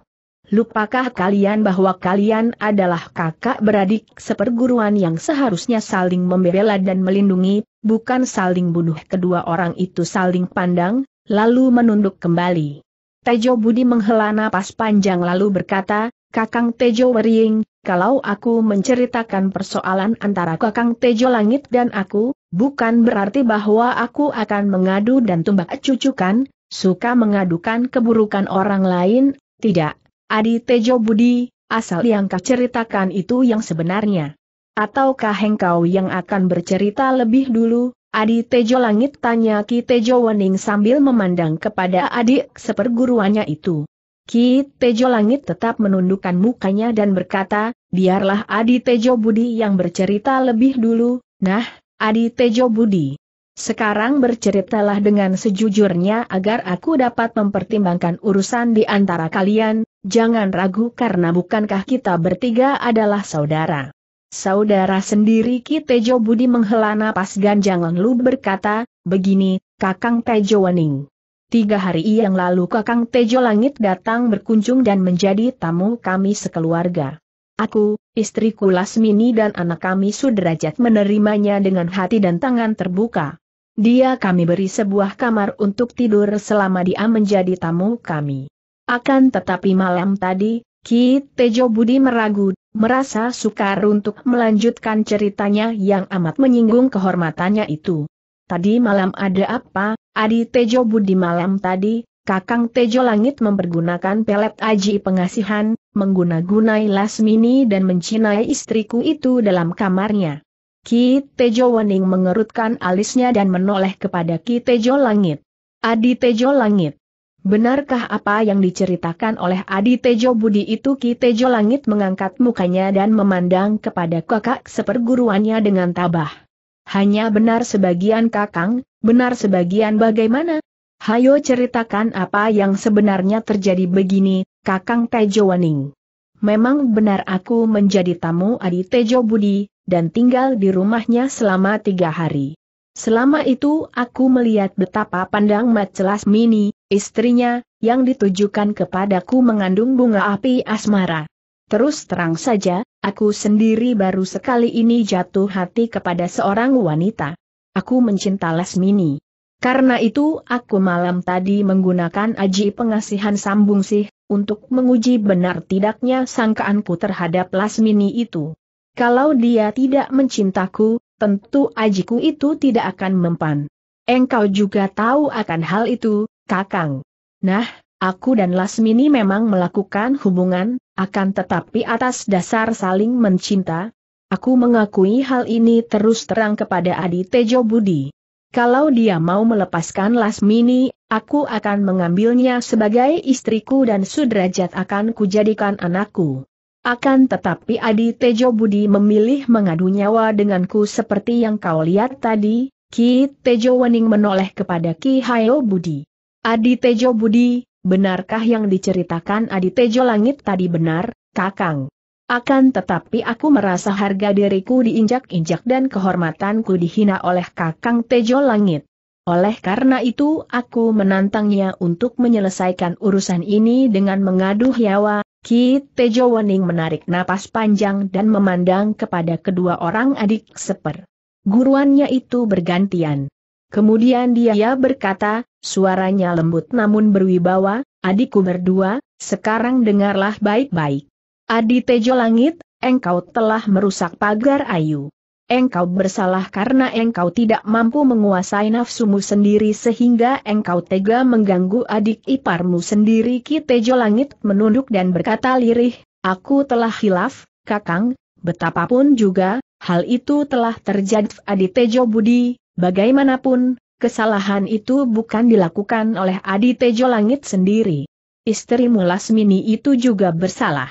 Lupakah kalian bahwa kalian adalah kakak beradik seperguruan yang seharusnya saling membela dan melindungi, bukan saling bunuh kedua orang itu saling pandang, lalu menunduk kembali. Tejo Budi menghela napas panjang lalu berkata, Kakang Tejo Wering, kalau aku menceritakan persoalan antara Kakang Tejo Langit dan aku, bukan berarti bahwa aku akan mengadu dan tumbak cucukan, suka mengadukan keburukan orang lain, tidak. Adi Tejo Budi, asal yang kau ceritakan itu yang sebenarnya. Ataukah engkau yang akan bercerita lebih dulu? Adi Tejo Langit tanya Ki Tejo Wening sambil memandang kepada adik seperguruannya itu. Ki Tejo Langit tetap menundukkan mukanya dan berkata, biarlah Adi Tejo Budi yang bercerita lebih dulu, nah, Adi Tejo Budi. Sekarang berceritalah dengan sejujurnya agar aku dapat mempertimbangkan urusan di antara kalian, jangan ragu karena bukankah kita bertiga adalah saudara. Saudara sendiri Ki Tejo Budi menghela napas ganjangan lu berkata, begini, Kakang Tejo Wening. Tiga hari yang lalu Kakang Tejo Langit datang berkunjung dan menjadi tamu kami sekeluarga. Aku, istriku Lasmini dan anak kami sudrajat menerimanya dengan hati dan tangan terbuka. Dia kami beri sebuah kamar untuk tidur selama dia menjadi tamu kami. Akan tetapi malam tadi, Ki Tejo Budi meragu, merasa sukar untuk melanjutkan ceritanya yang amat menyinggung kehormatannya itu. Tadi malam ada apa, Adi Tejo Budi malam tadi, Kakang Tejo Langit mempergunakan pelet aji pengasihan, mengguna-gunai Lasmini dan mencinai istriku itu dalam kamarnya. Ki Tejo Wening mengerutkan alisnya dan menoleh kepada Ki Tejo Langit. Adi Tejo Langit. Benarkah apa yang diceritakan oleh Adi Tejo Budi itu Ki Tejo Langit mengangkat mukanya dan memandang kepada kakak seperguruannya dengan tabah. Hanya benar sebagian kakang, benar sebagian bagaimana? Hayo ceritakan apa yang sebenarnya terjadi begini, kakang Tejo Wening. Memang benar aku menjadi tamu Adi Tejo Budi, dan tinggal di rumahnya selama tiga hari. Selama itu aku melihat betapa pandang Macelas Mini, istrinya, yang ditujukan kepadaku mengandung bunga api asmara. Terus terang saja, Aku sendiri baru sekali ini jatuh hati kepada seorang wanita. Aku mencinta Lesmini. Karena itu aku malam tadi menggunakan aji pengasihan sambung sih, untuk menguji benar tidaknya sangkaanku terhadap Lasmini itu. Kalau dia tidak mencintaku, tentu ajiku itu tidak akan mempan. Engkau juga tahu akan hal itu, Kakang. Nah, aku dan Lasmini memang melakukan hubungan, akan tetapi atas dasar saling mencinta, aku mengakui hal ini terus terang kepada Adi Tejo Budi. Kalau dia mau melepaskan Lasmini, aku akan mengambilnya sebagai istriku dan sudrajat akan kujadikan anakku. Akan tetapi Adi Tejo Budi memilih mengadu nyawa denganku seperti yang kau lihat tadi, Ki Tejo Wening menoleh kepada Ki Hayo Budi. Adi Tejo Budi, benarkah yang diceritakan Adi Tejo Langit tadi benar, Kakang? Akan tetapi aku merasa harga diriku diinjak-injak dan kehormatanku dihina oleh Kakang Tejo Langit. Oleh karena itu aku menantangnya untuk menyelesaikan urusan ini dengan mengadu nyawa, Ki Tejo Wening menarik napas panjang dan memandang kepada kedua orang adik seper. Guruannya itu bergantian. Kemudian dia berkata, Suaranya lembut namun berwibawa, adikku berdua, sekarang dengarlah baik-baik. Adi Tejo Langit, engkau telah merusak pagar ayu. Engkau bersalah karena engkau tidak mampu menguasai nafsumu sendiri sehingga engkau tega mengganggu adik iparmu sendiri. Ki Tejo Langit menunduk dan berkata lirih, aku telah hilaf, kakang, betapapun juga, hal itu telah terjadi. Adi Tejo Budi, bagaimanapun, Kesalahan itu bukan dilakukan oleh Adi Tejo Langit sendiri. Istrimu Lasmini itu juga bersalah.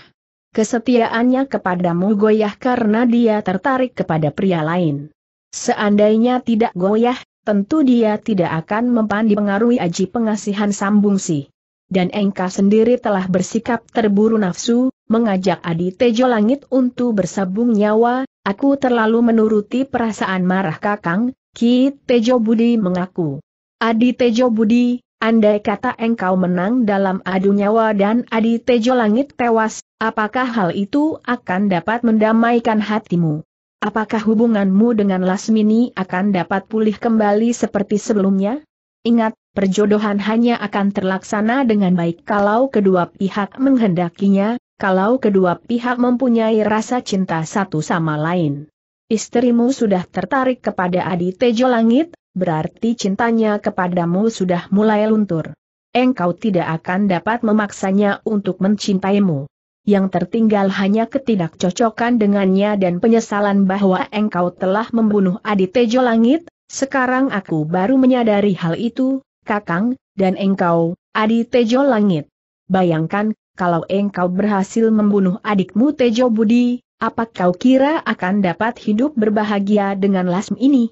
Kesetiaannya kepadamu goyah karena dia tertarik kepada pria lain. Seandainya tidak goyah, tentu dia tidak akan mempan dipengaruhi aji pengasihan sambungsi. Dan Engka sendiri telah bersikap terburu nafsu, mengajak Adi Tejo Langit untuk bersabung nyawa, Aku terlalu menuruti perasaan marah kakang, Ki Tejo Budi mengaku. Adi Tejo Budi, andai kata engkau menang dalam adu nyawa dan Adi Tejo Langit tewas, apakah hal itu akan dapat mendamaikan hatimu? Apakah hubunganmu dengan Lasmini akan dapat pulih kembali seperti sebelumnya? Ingat, perjodohan hanya akan terlaksana dengan baik kalau kedua pihak menghendakinya, kalau kedua pihak mempunyai rasa cinta satu sama lain. Istrimu sudah tertarik kepada Adi Tejo Langit, berarti cintanya kepadamu sudah mulai luntur. Engkau tidak akan dapat memaksanya untuk mencintaimu. Yang tertinggal hanya ketidakcocokan dengannya dan penyesalan bahwa engkau telah membunuh Adi Tejo Langit, sekarang aku baru menyadari hal itu, Kakang, dan engkau, Adi Tejo Langit. Bayangkan kalau engkau berhasil membunuh adikmu Tejo Budi, apa kau kira akan dapat hidup berbahagia dengan lasm ini?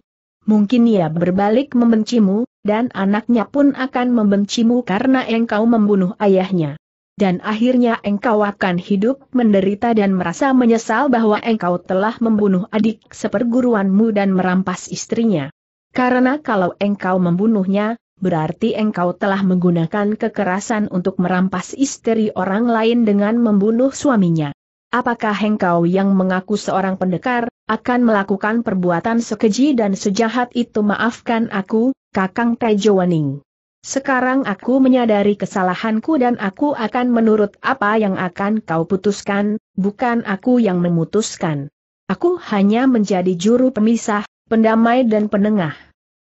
Mungkin ia berbalik membencimu, dan anaknya pun akan membencimu karena engkau membunuh ayahnya. Dan akhirnya engkau akan hidup menderita dan merasa menyesal bahwa engkau telah membunuh adik seperguruanmu dan merampas istrinya. Karena kalau engkau membunuhnya, berarti engkau telah menggunakan kekerasan untuk merampas istri orang lain dengan membunuh suaminya. Apakah engkau yang mengaku seorang pendekar, akan melakukan perbuatan sekeji dan sejahat itu maafkan aku, Kakang Tejo Wening. Sekarang aku menyadari kesalahanku dan aku akan menurut apa yang akan kau putuskan, bukan aku yang memutuskan. Aku hanya menjadi juru pemisah, pendamai dan penengah.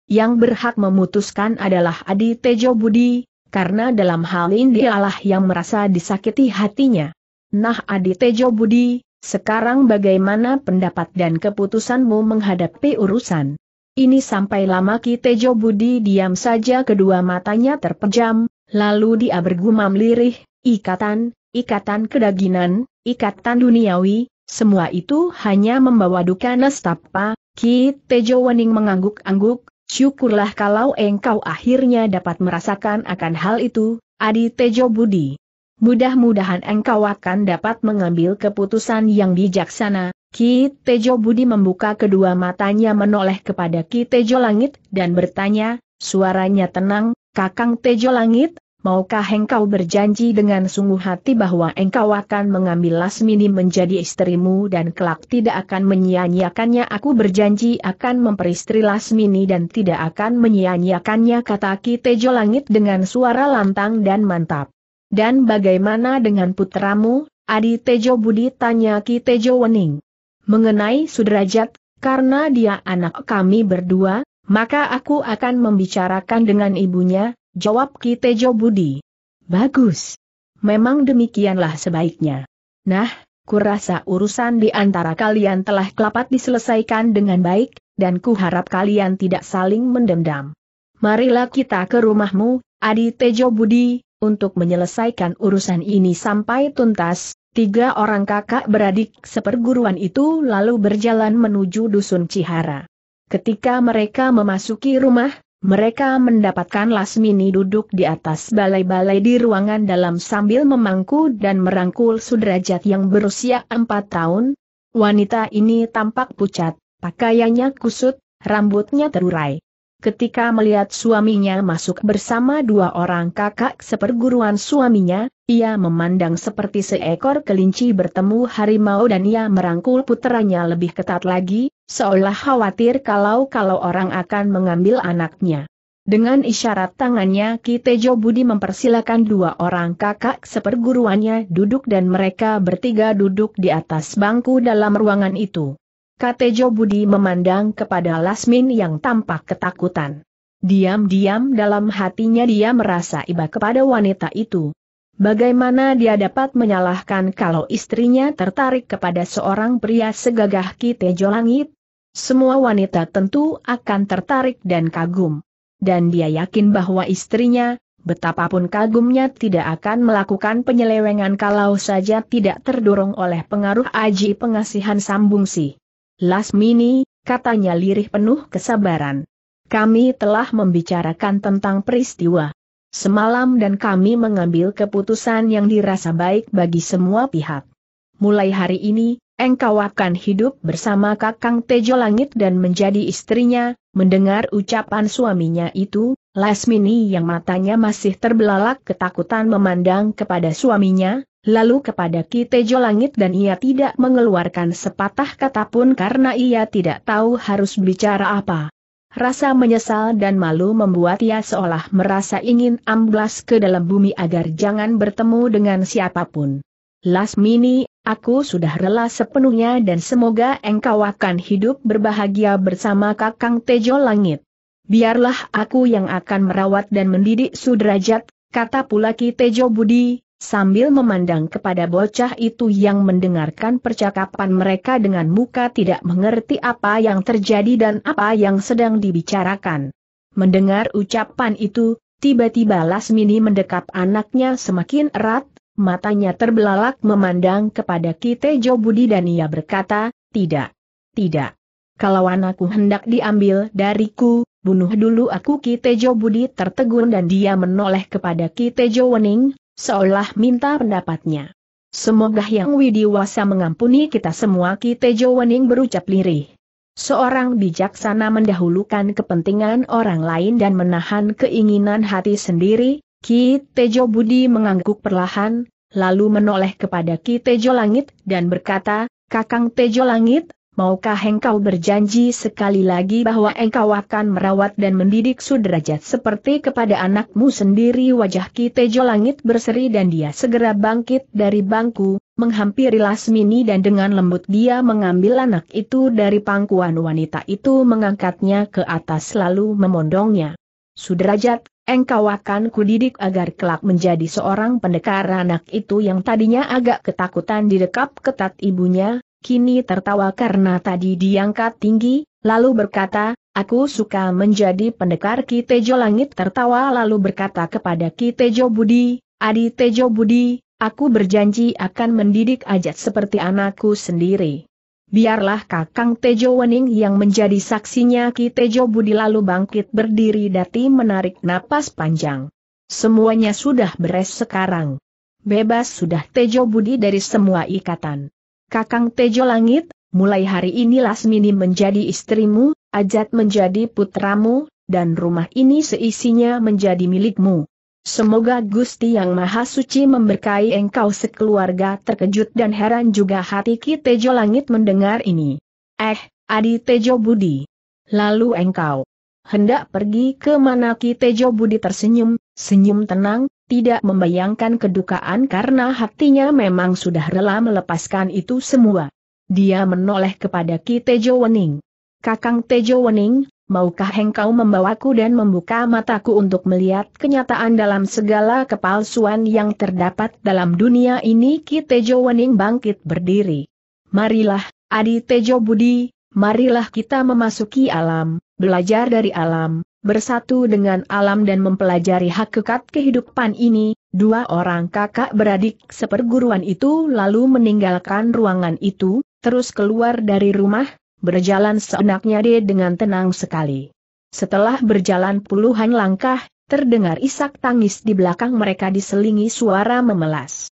Yang berhak memutuskan adalah Adi Tejo Budi, karena dalam hal ini dialah yang merasa disakiti hatinya. Nah Adi Tejo Budi, sekarang bagaimana pendapat dan keputusanmu menghadapi urusan? Ini sampai lama Ki Tejo Budi diam saja kedua matanya terpejam, lalu dia bergumam lirih, ikatan, ikatan kedaginan, ikatan duniawi, semua itu hanya membawa duka nestapa, Ki Tejo Wening mengangguk-angguk, Syukurlah kalau engkau akhirnya dapat merasakan akan hal itu, Adi Tejo Budi. Mudah-mudahan engkau akan dapat mengambil keputusan yang bijaksana. Ki Tejo Budi membuka kedua matanya menoleh kepada Ki Tejo Langit dan bertanya, suaranya tenang, Kakang Tejo Langit, maukah engkau berjanji dengan sungguh hati bahwa engkau akan mengambil Lasmini menjadi istrimu dan kelak tidak akan menyia-nyiakannya? Aku berjanji akan memperistri Lasmini dan tidak akan menyia-nyiakannya kata Ki Tejo Langit dengan suara lantang dan mantap. Dan bagaimana dengan putramu, Adi Tejo Budi tanya Ki Tejo Wening. Mengenai Sudrajat, karena dia anak kami berdua, maka aku akan membicarakan dengan ibunya, jawab Ki Tejo Budi. Bagus. Memang demikianlah sebaiknya. Nah, kurasa urusan di antara kalian telah kelapat diselesaikan dengan baik, dan ku harap kalian tidak saling mendendam. Marilah kita ke rumahmu, Adi Tejo Budi, untuk menyelesaikan urusan ini sampai tuntas, Tiga orang kakak beradik seperguruan itu lalu berjalan menuju dusun Cihara. Ketika mereka memasuki rumah, mereka mendapatkan Lasmini duduk di atas balai-balai di ruangan dalam sambil memangku dan merangkul sudrajat yang berusia empat tahun. Wanita ini tampak pucat, pakaiannya kusut, rambutnya terurai. Ketika melihat suaminya masuk bersama dua orang kakak seperguruan suaminya, ia memandang seperti seekor kelinci bertemu harimau dan ia merangkul putranya lebih ketat lagi, seolah khawatir kalau-kalau orang akan mengambil anaknya. Dengan isyarat tangannya Ki Tejo Budi mempersilakan dua orang kakak seperguruannya duduk dan mereka bertiga duduk di atas bangku dalam ruangan itu. Katejo Budi memandang kepada Lasmin yang tampak ketakutan. Diam-diam dalam hatinya dia merasa iba kepada wanita itu. Bagaimana dia dapat menyalahkan kalau istrinya tertarik kepada seorang pria segagah Kitejo Langit? semua wanita tentu akan tertarik dan kagum. Dan dia yakin bahwa istrinya, betapapun kagumnya tidak akan melakukan penyelewengan kalau saja tidak terdorong oleh pengaruh aji pengasihan sambung si. Lasmini, katanya lirih penuh kesabaran. Kami telah membicarakan tentang peristiwa. Semalam dan kami mengambil keputusan yang dirasa baik bagi semua pihak. Mulai hari ini, engkau akan hidup bersama Kakang Tejo Langit dan menjadi istrinya, mendengar ucapan suaminya itu, Lasmini yang matanya masih terbelalak ketakutan memandang kepada suaminya, lalu kepada Ki Tejo Langit dan ia tidak mengeluarkan sepatah kata pun karena ia tidak tahu harus bicara apa. Rasa menyesal dan malu membuat ia seolah merasa ingin amblas ke dalam bumi agar jangan bertemu dengan siapapun. Lasmini, aku sudah rela sepenuhnya dan semoga engkau akan hidup berbahagia bersama Kakang Tejo Langit. Biarlah aku yang akan merawat dan mendidik sudrajat, kata pula Ki Tejo Budi, sambil memandang kepada bocah itu yang mendengarkan percakapan mereka dengan muka tidak mengerti apa yang terjadi dan apa yang sedang dibicarakan. Mendengar ucapan itu, tiba-tiba Lasmini mendekap anaknya semakin erat, matanya terbelalak memandang kepada Kitejo Budi dan ia berkata, tidak, tidak. Kalau anakku hendak diambil dariku, bunuh dulu aku Kitejo Budi tertegun dan dia menoleh kepada Kitejo Wening, seolah minta pendapatnya. Semoga Yang Widiwasa mengampuni kita semua Kitejo Wening berucap lirih. Seorang bijaksana mendahulukan kepentingan orang lain dan menahan keinginan hati sendiri, Ki Tejo Budi mengangguk perlahan, lalu menoleh kepada Ki Tejo Langit dan berkata, Kakang Tejo Langit, maukah engkau berjanji sekali lagi bahwa engkau akan merawat dan mendidik sudrajat seperti kepada anakmu sendiri wajah Ki Tejo Langit berseri dan dia segera bangkit dari bangku, menghampiri Lasmini dan dengan lembut dia mengambil anak itu dari pangkuan wanita itu mengangkatnya ke atas lalu memondongnya. Sudrajat, Engkau akan kudidik agar kelak menjadi seorang pendekar anak itu yang tadinya agak ketakutan didekap ketat ibunya, kini tertawa karena tadi diangkat tinggi, lalu berkata, Aku suka menjadi pendekar Ki Tejo Langit tertawa lalu berkata kepada Ki Tejo Budi, Adi Tejo Budi, aku berjanji akan mendidik ajat seperti anakku sendiri. Biarlah Kakang Tejo Wening yang menjadi saksinya Ki Tejo Budi lalu bangkit berdiri dati menarik napas panjang. Semuanya sudah beres sekarang. Bebas sudah Tejo Budi dari semua ikatan. Kakang Tejo Langit, mulai hari ini Lasmini menjadi istrimu, Ajat menjadi putramu, dan rumah ini seisinya menjadi milikmu. Semoga Gusti Yang Maha Suci memberkahi engkau sekeluarga terkejut dan heran juga hati Ki Tejo Langit mendengar ini. Eh, Adi Tejo Budi. Lalu engkau hendak pergi ke mana Ki Tejo Budi tersenyum, senyum tenang, tidak membayangkan kedukaan karena hatinya memang sudah rela melepaskan itu semua. Dia menoleh kepada Ki Tejo Wening. Kakang Tejo Wening, maukah engkau membawaku dan membuka mataku untuk melihat kenyataan dalam segala kepalsuan yang terdapat dalam dunia ini? Ki Tejo Wening bangkit berdiri. Marilah, Adi Tejo Budi, marilah kita memasuki alam, belajar dari alam, bersatu dengan alam dan mempelajari hakikat kehidupan ini. Dua orang kakak beradik seperguruan itu lalu meninggalkan ruangan itu, terus keluar dari rumah, Berjalan seenaknya dia dengan tenang sekali. Setelah berjalan puluhan langkah, terdengar isak tangis di belakang mereka diselingi suara memelas.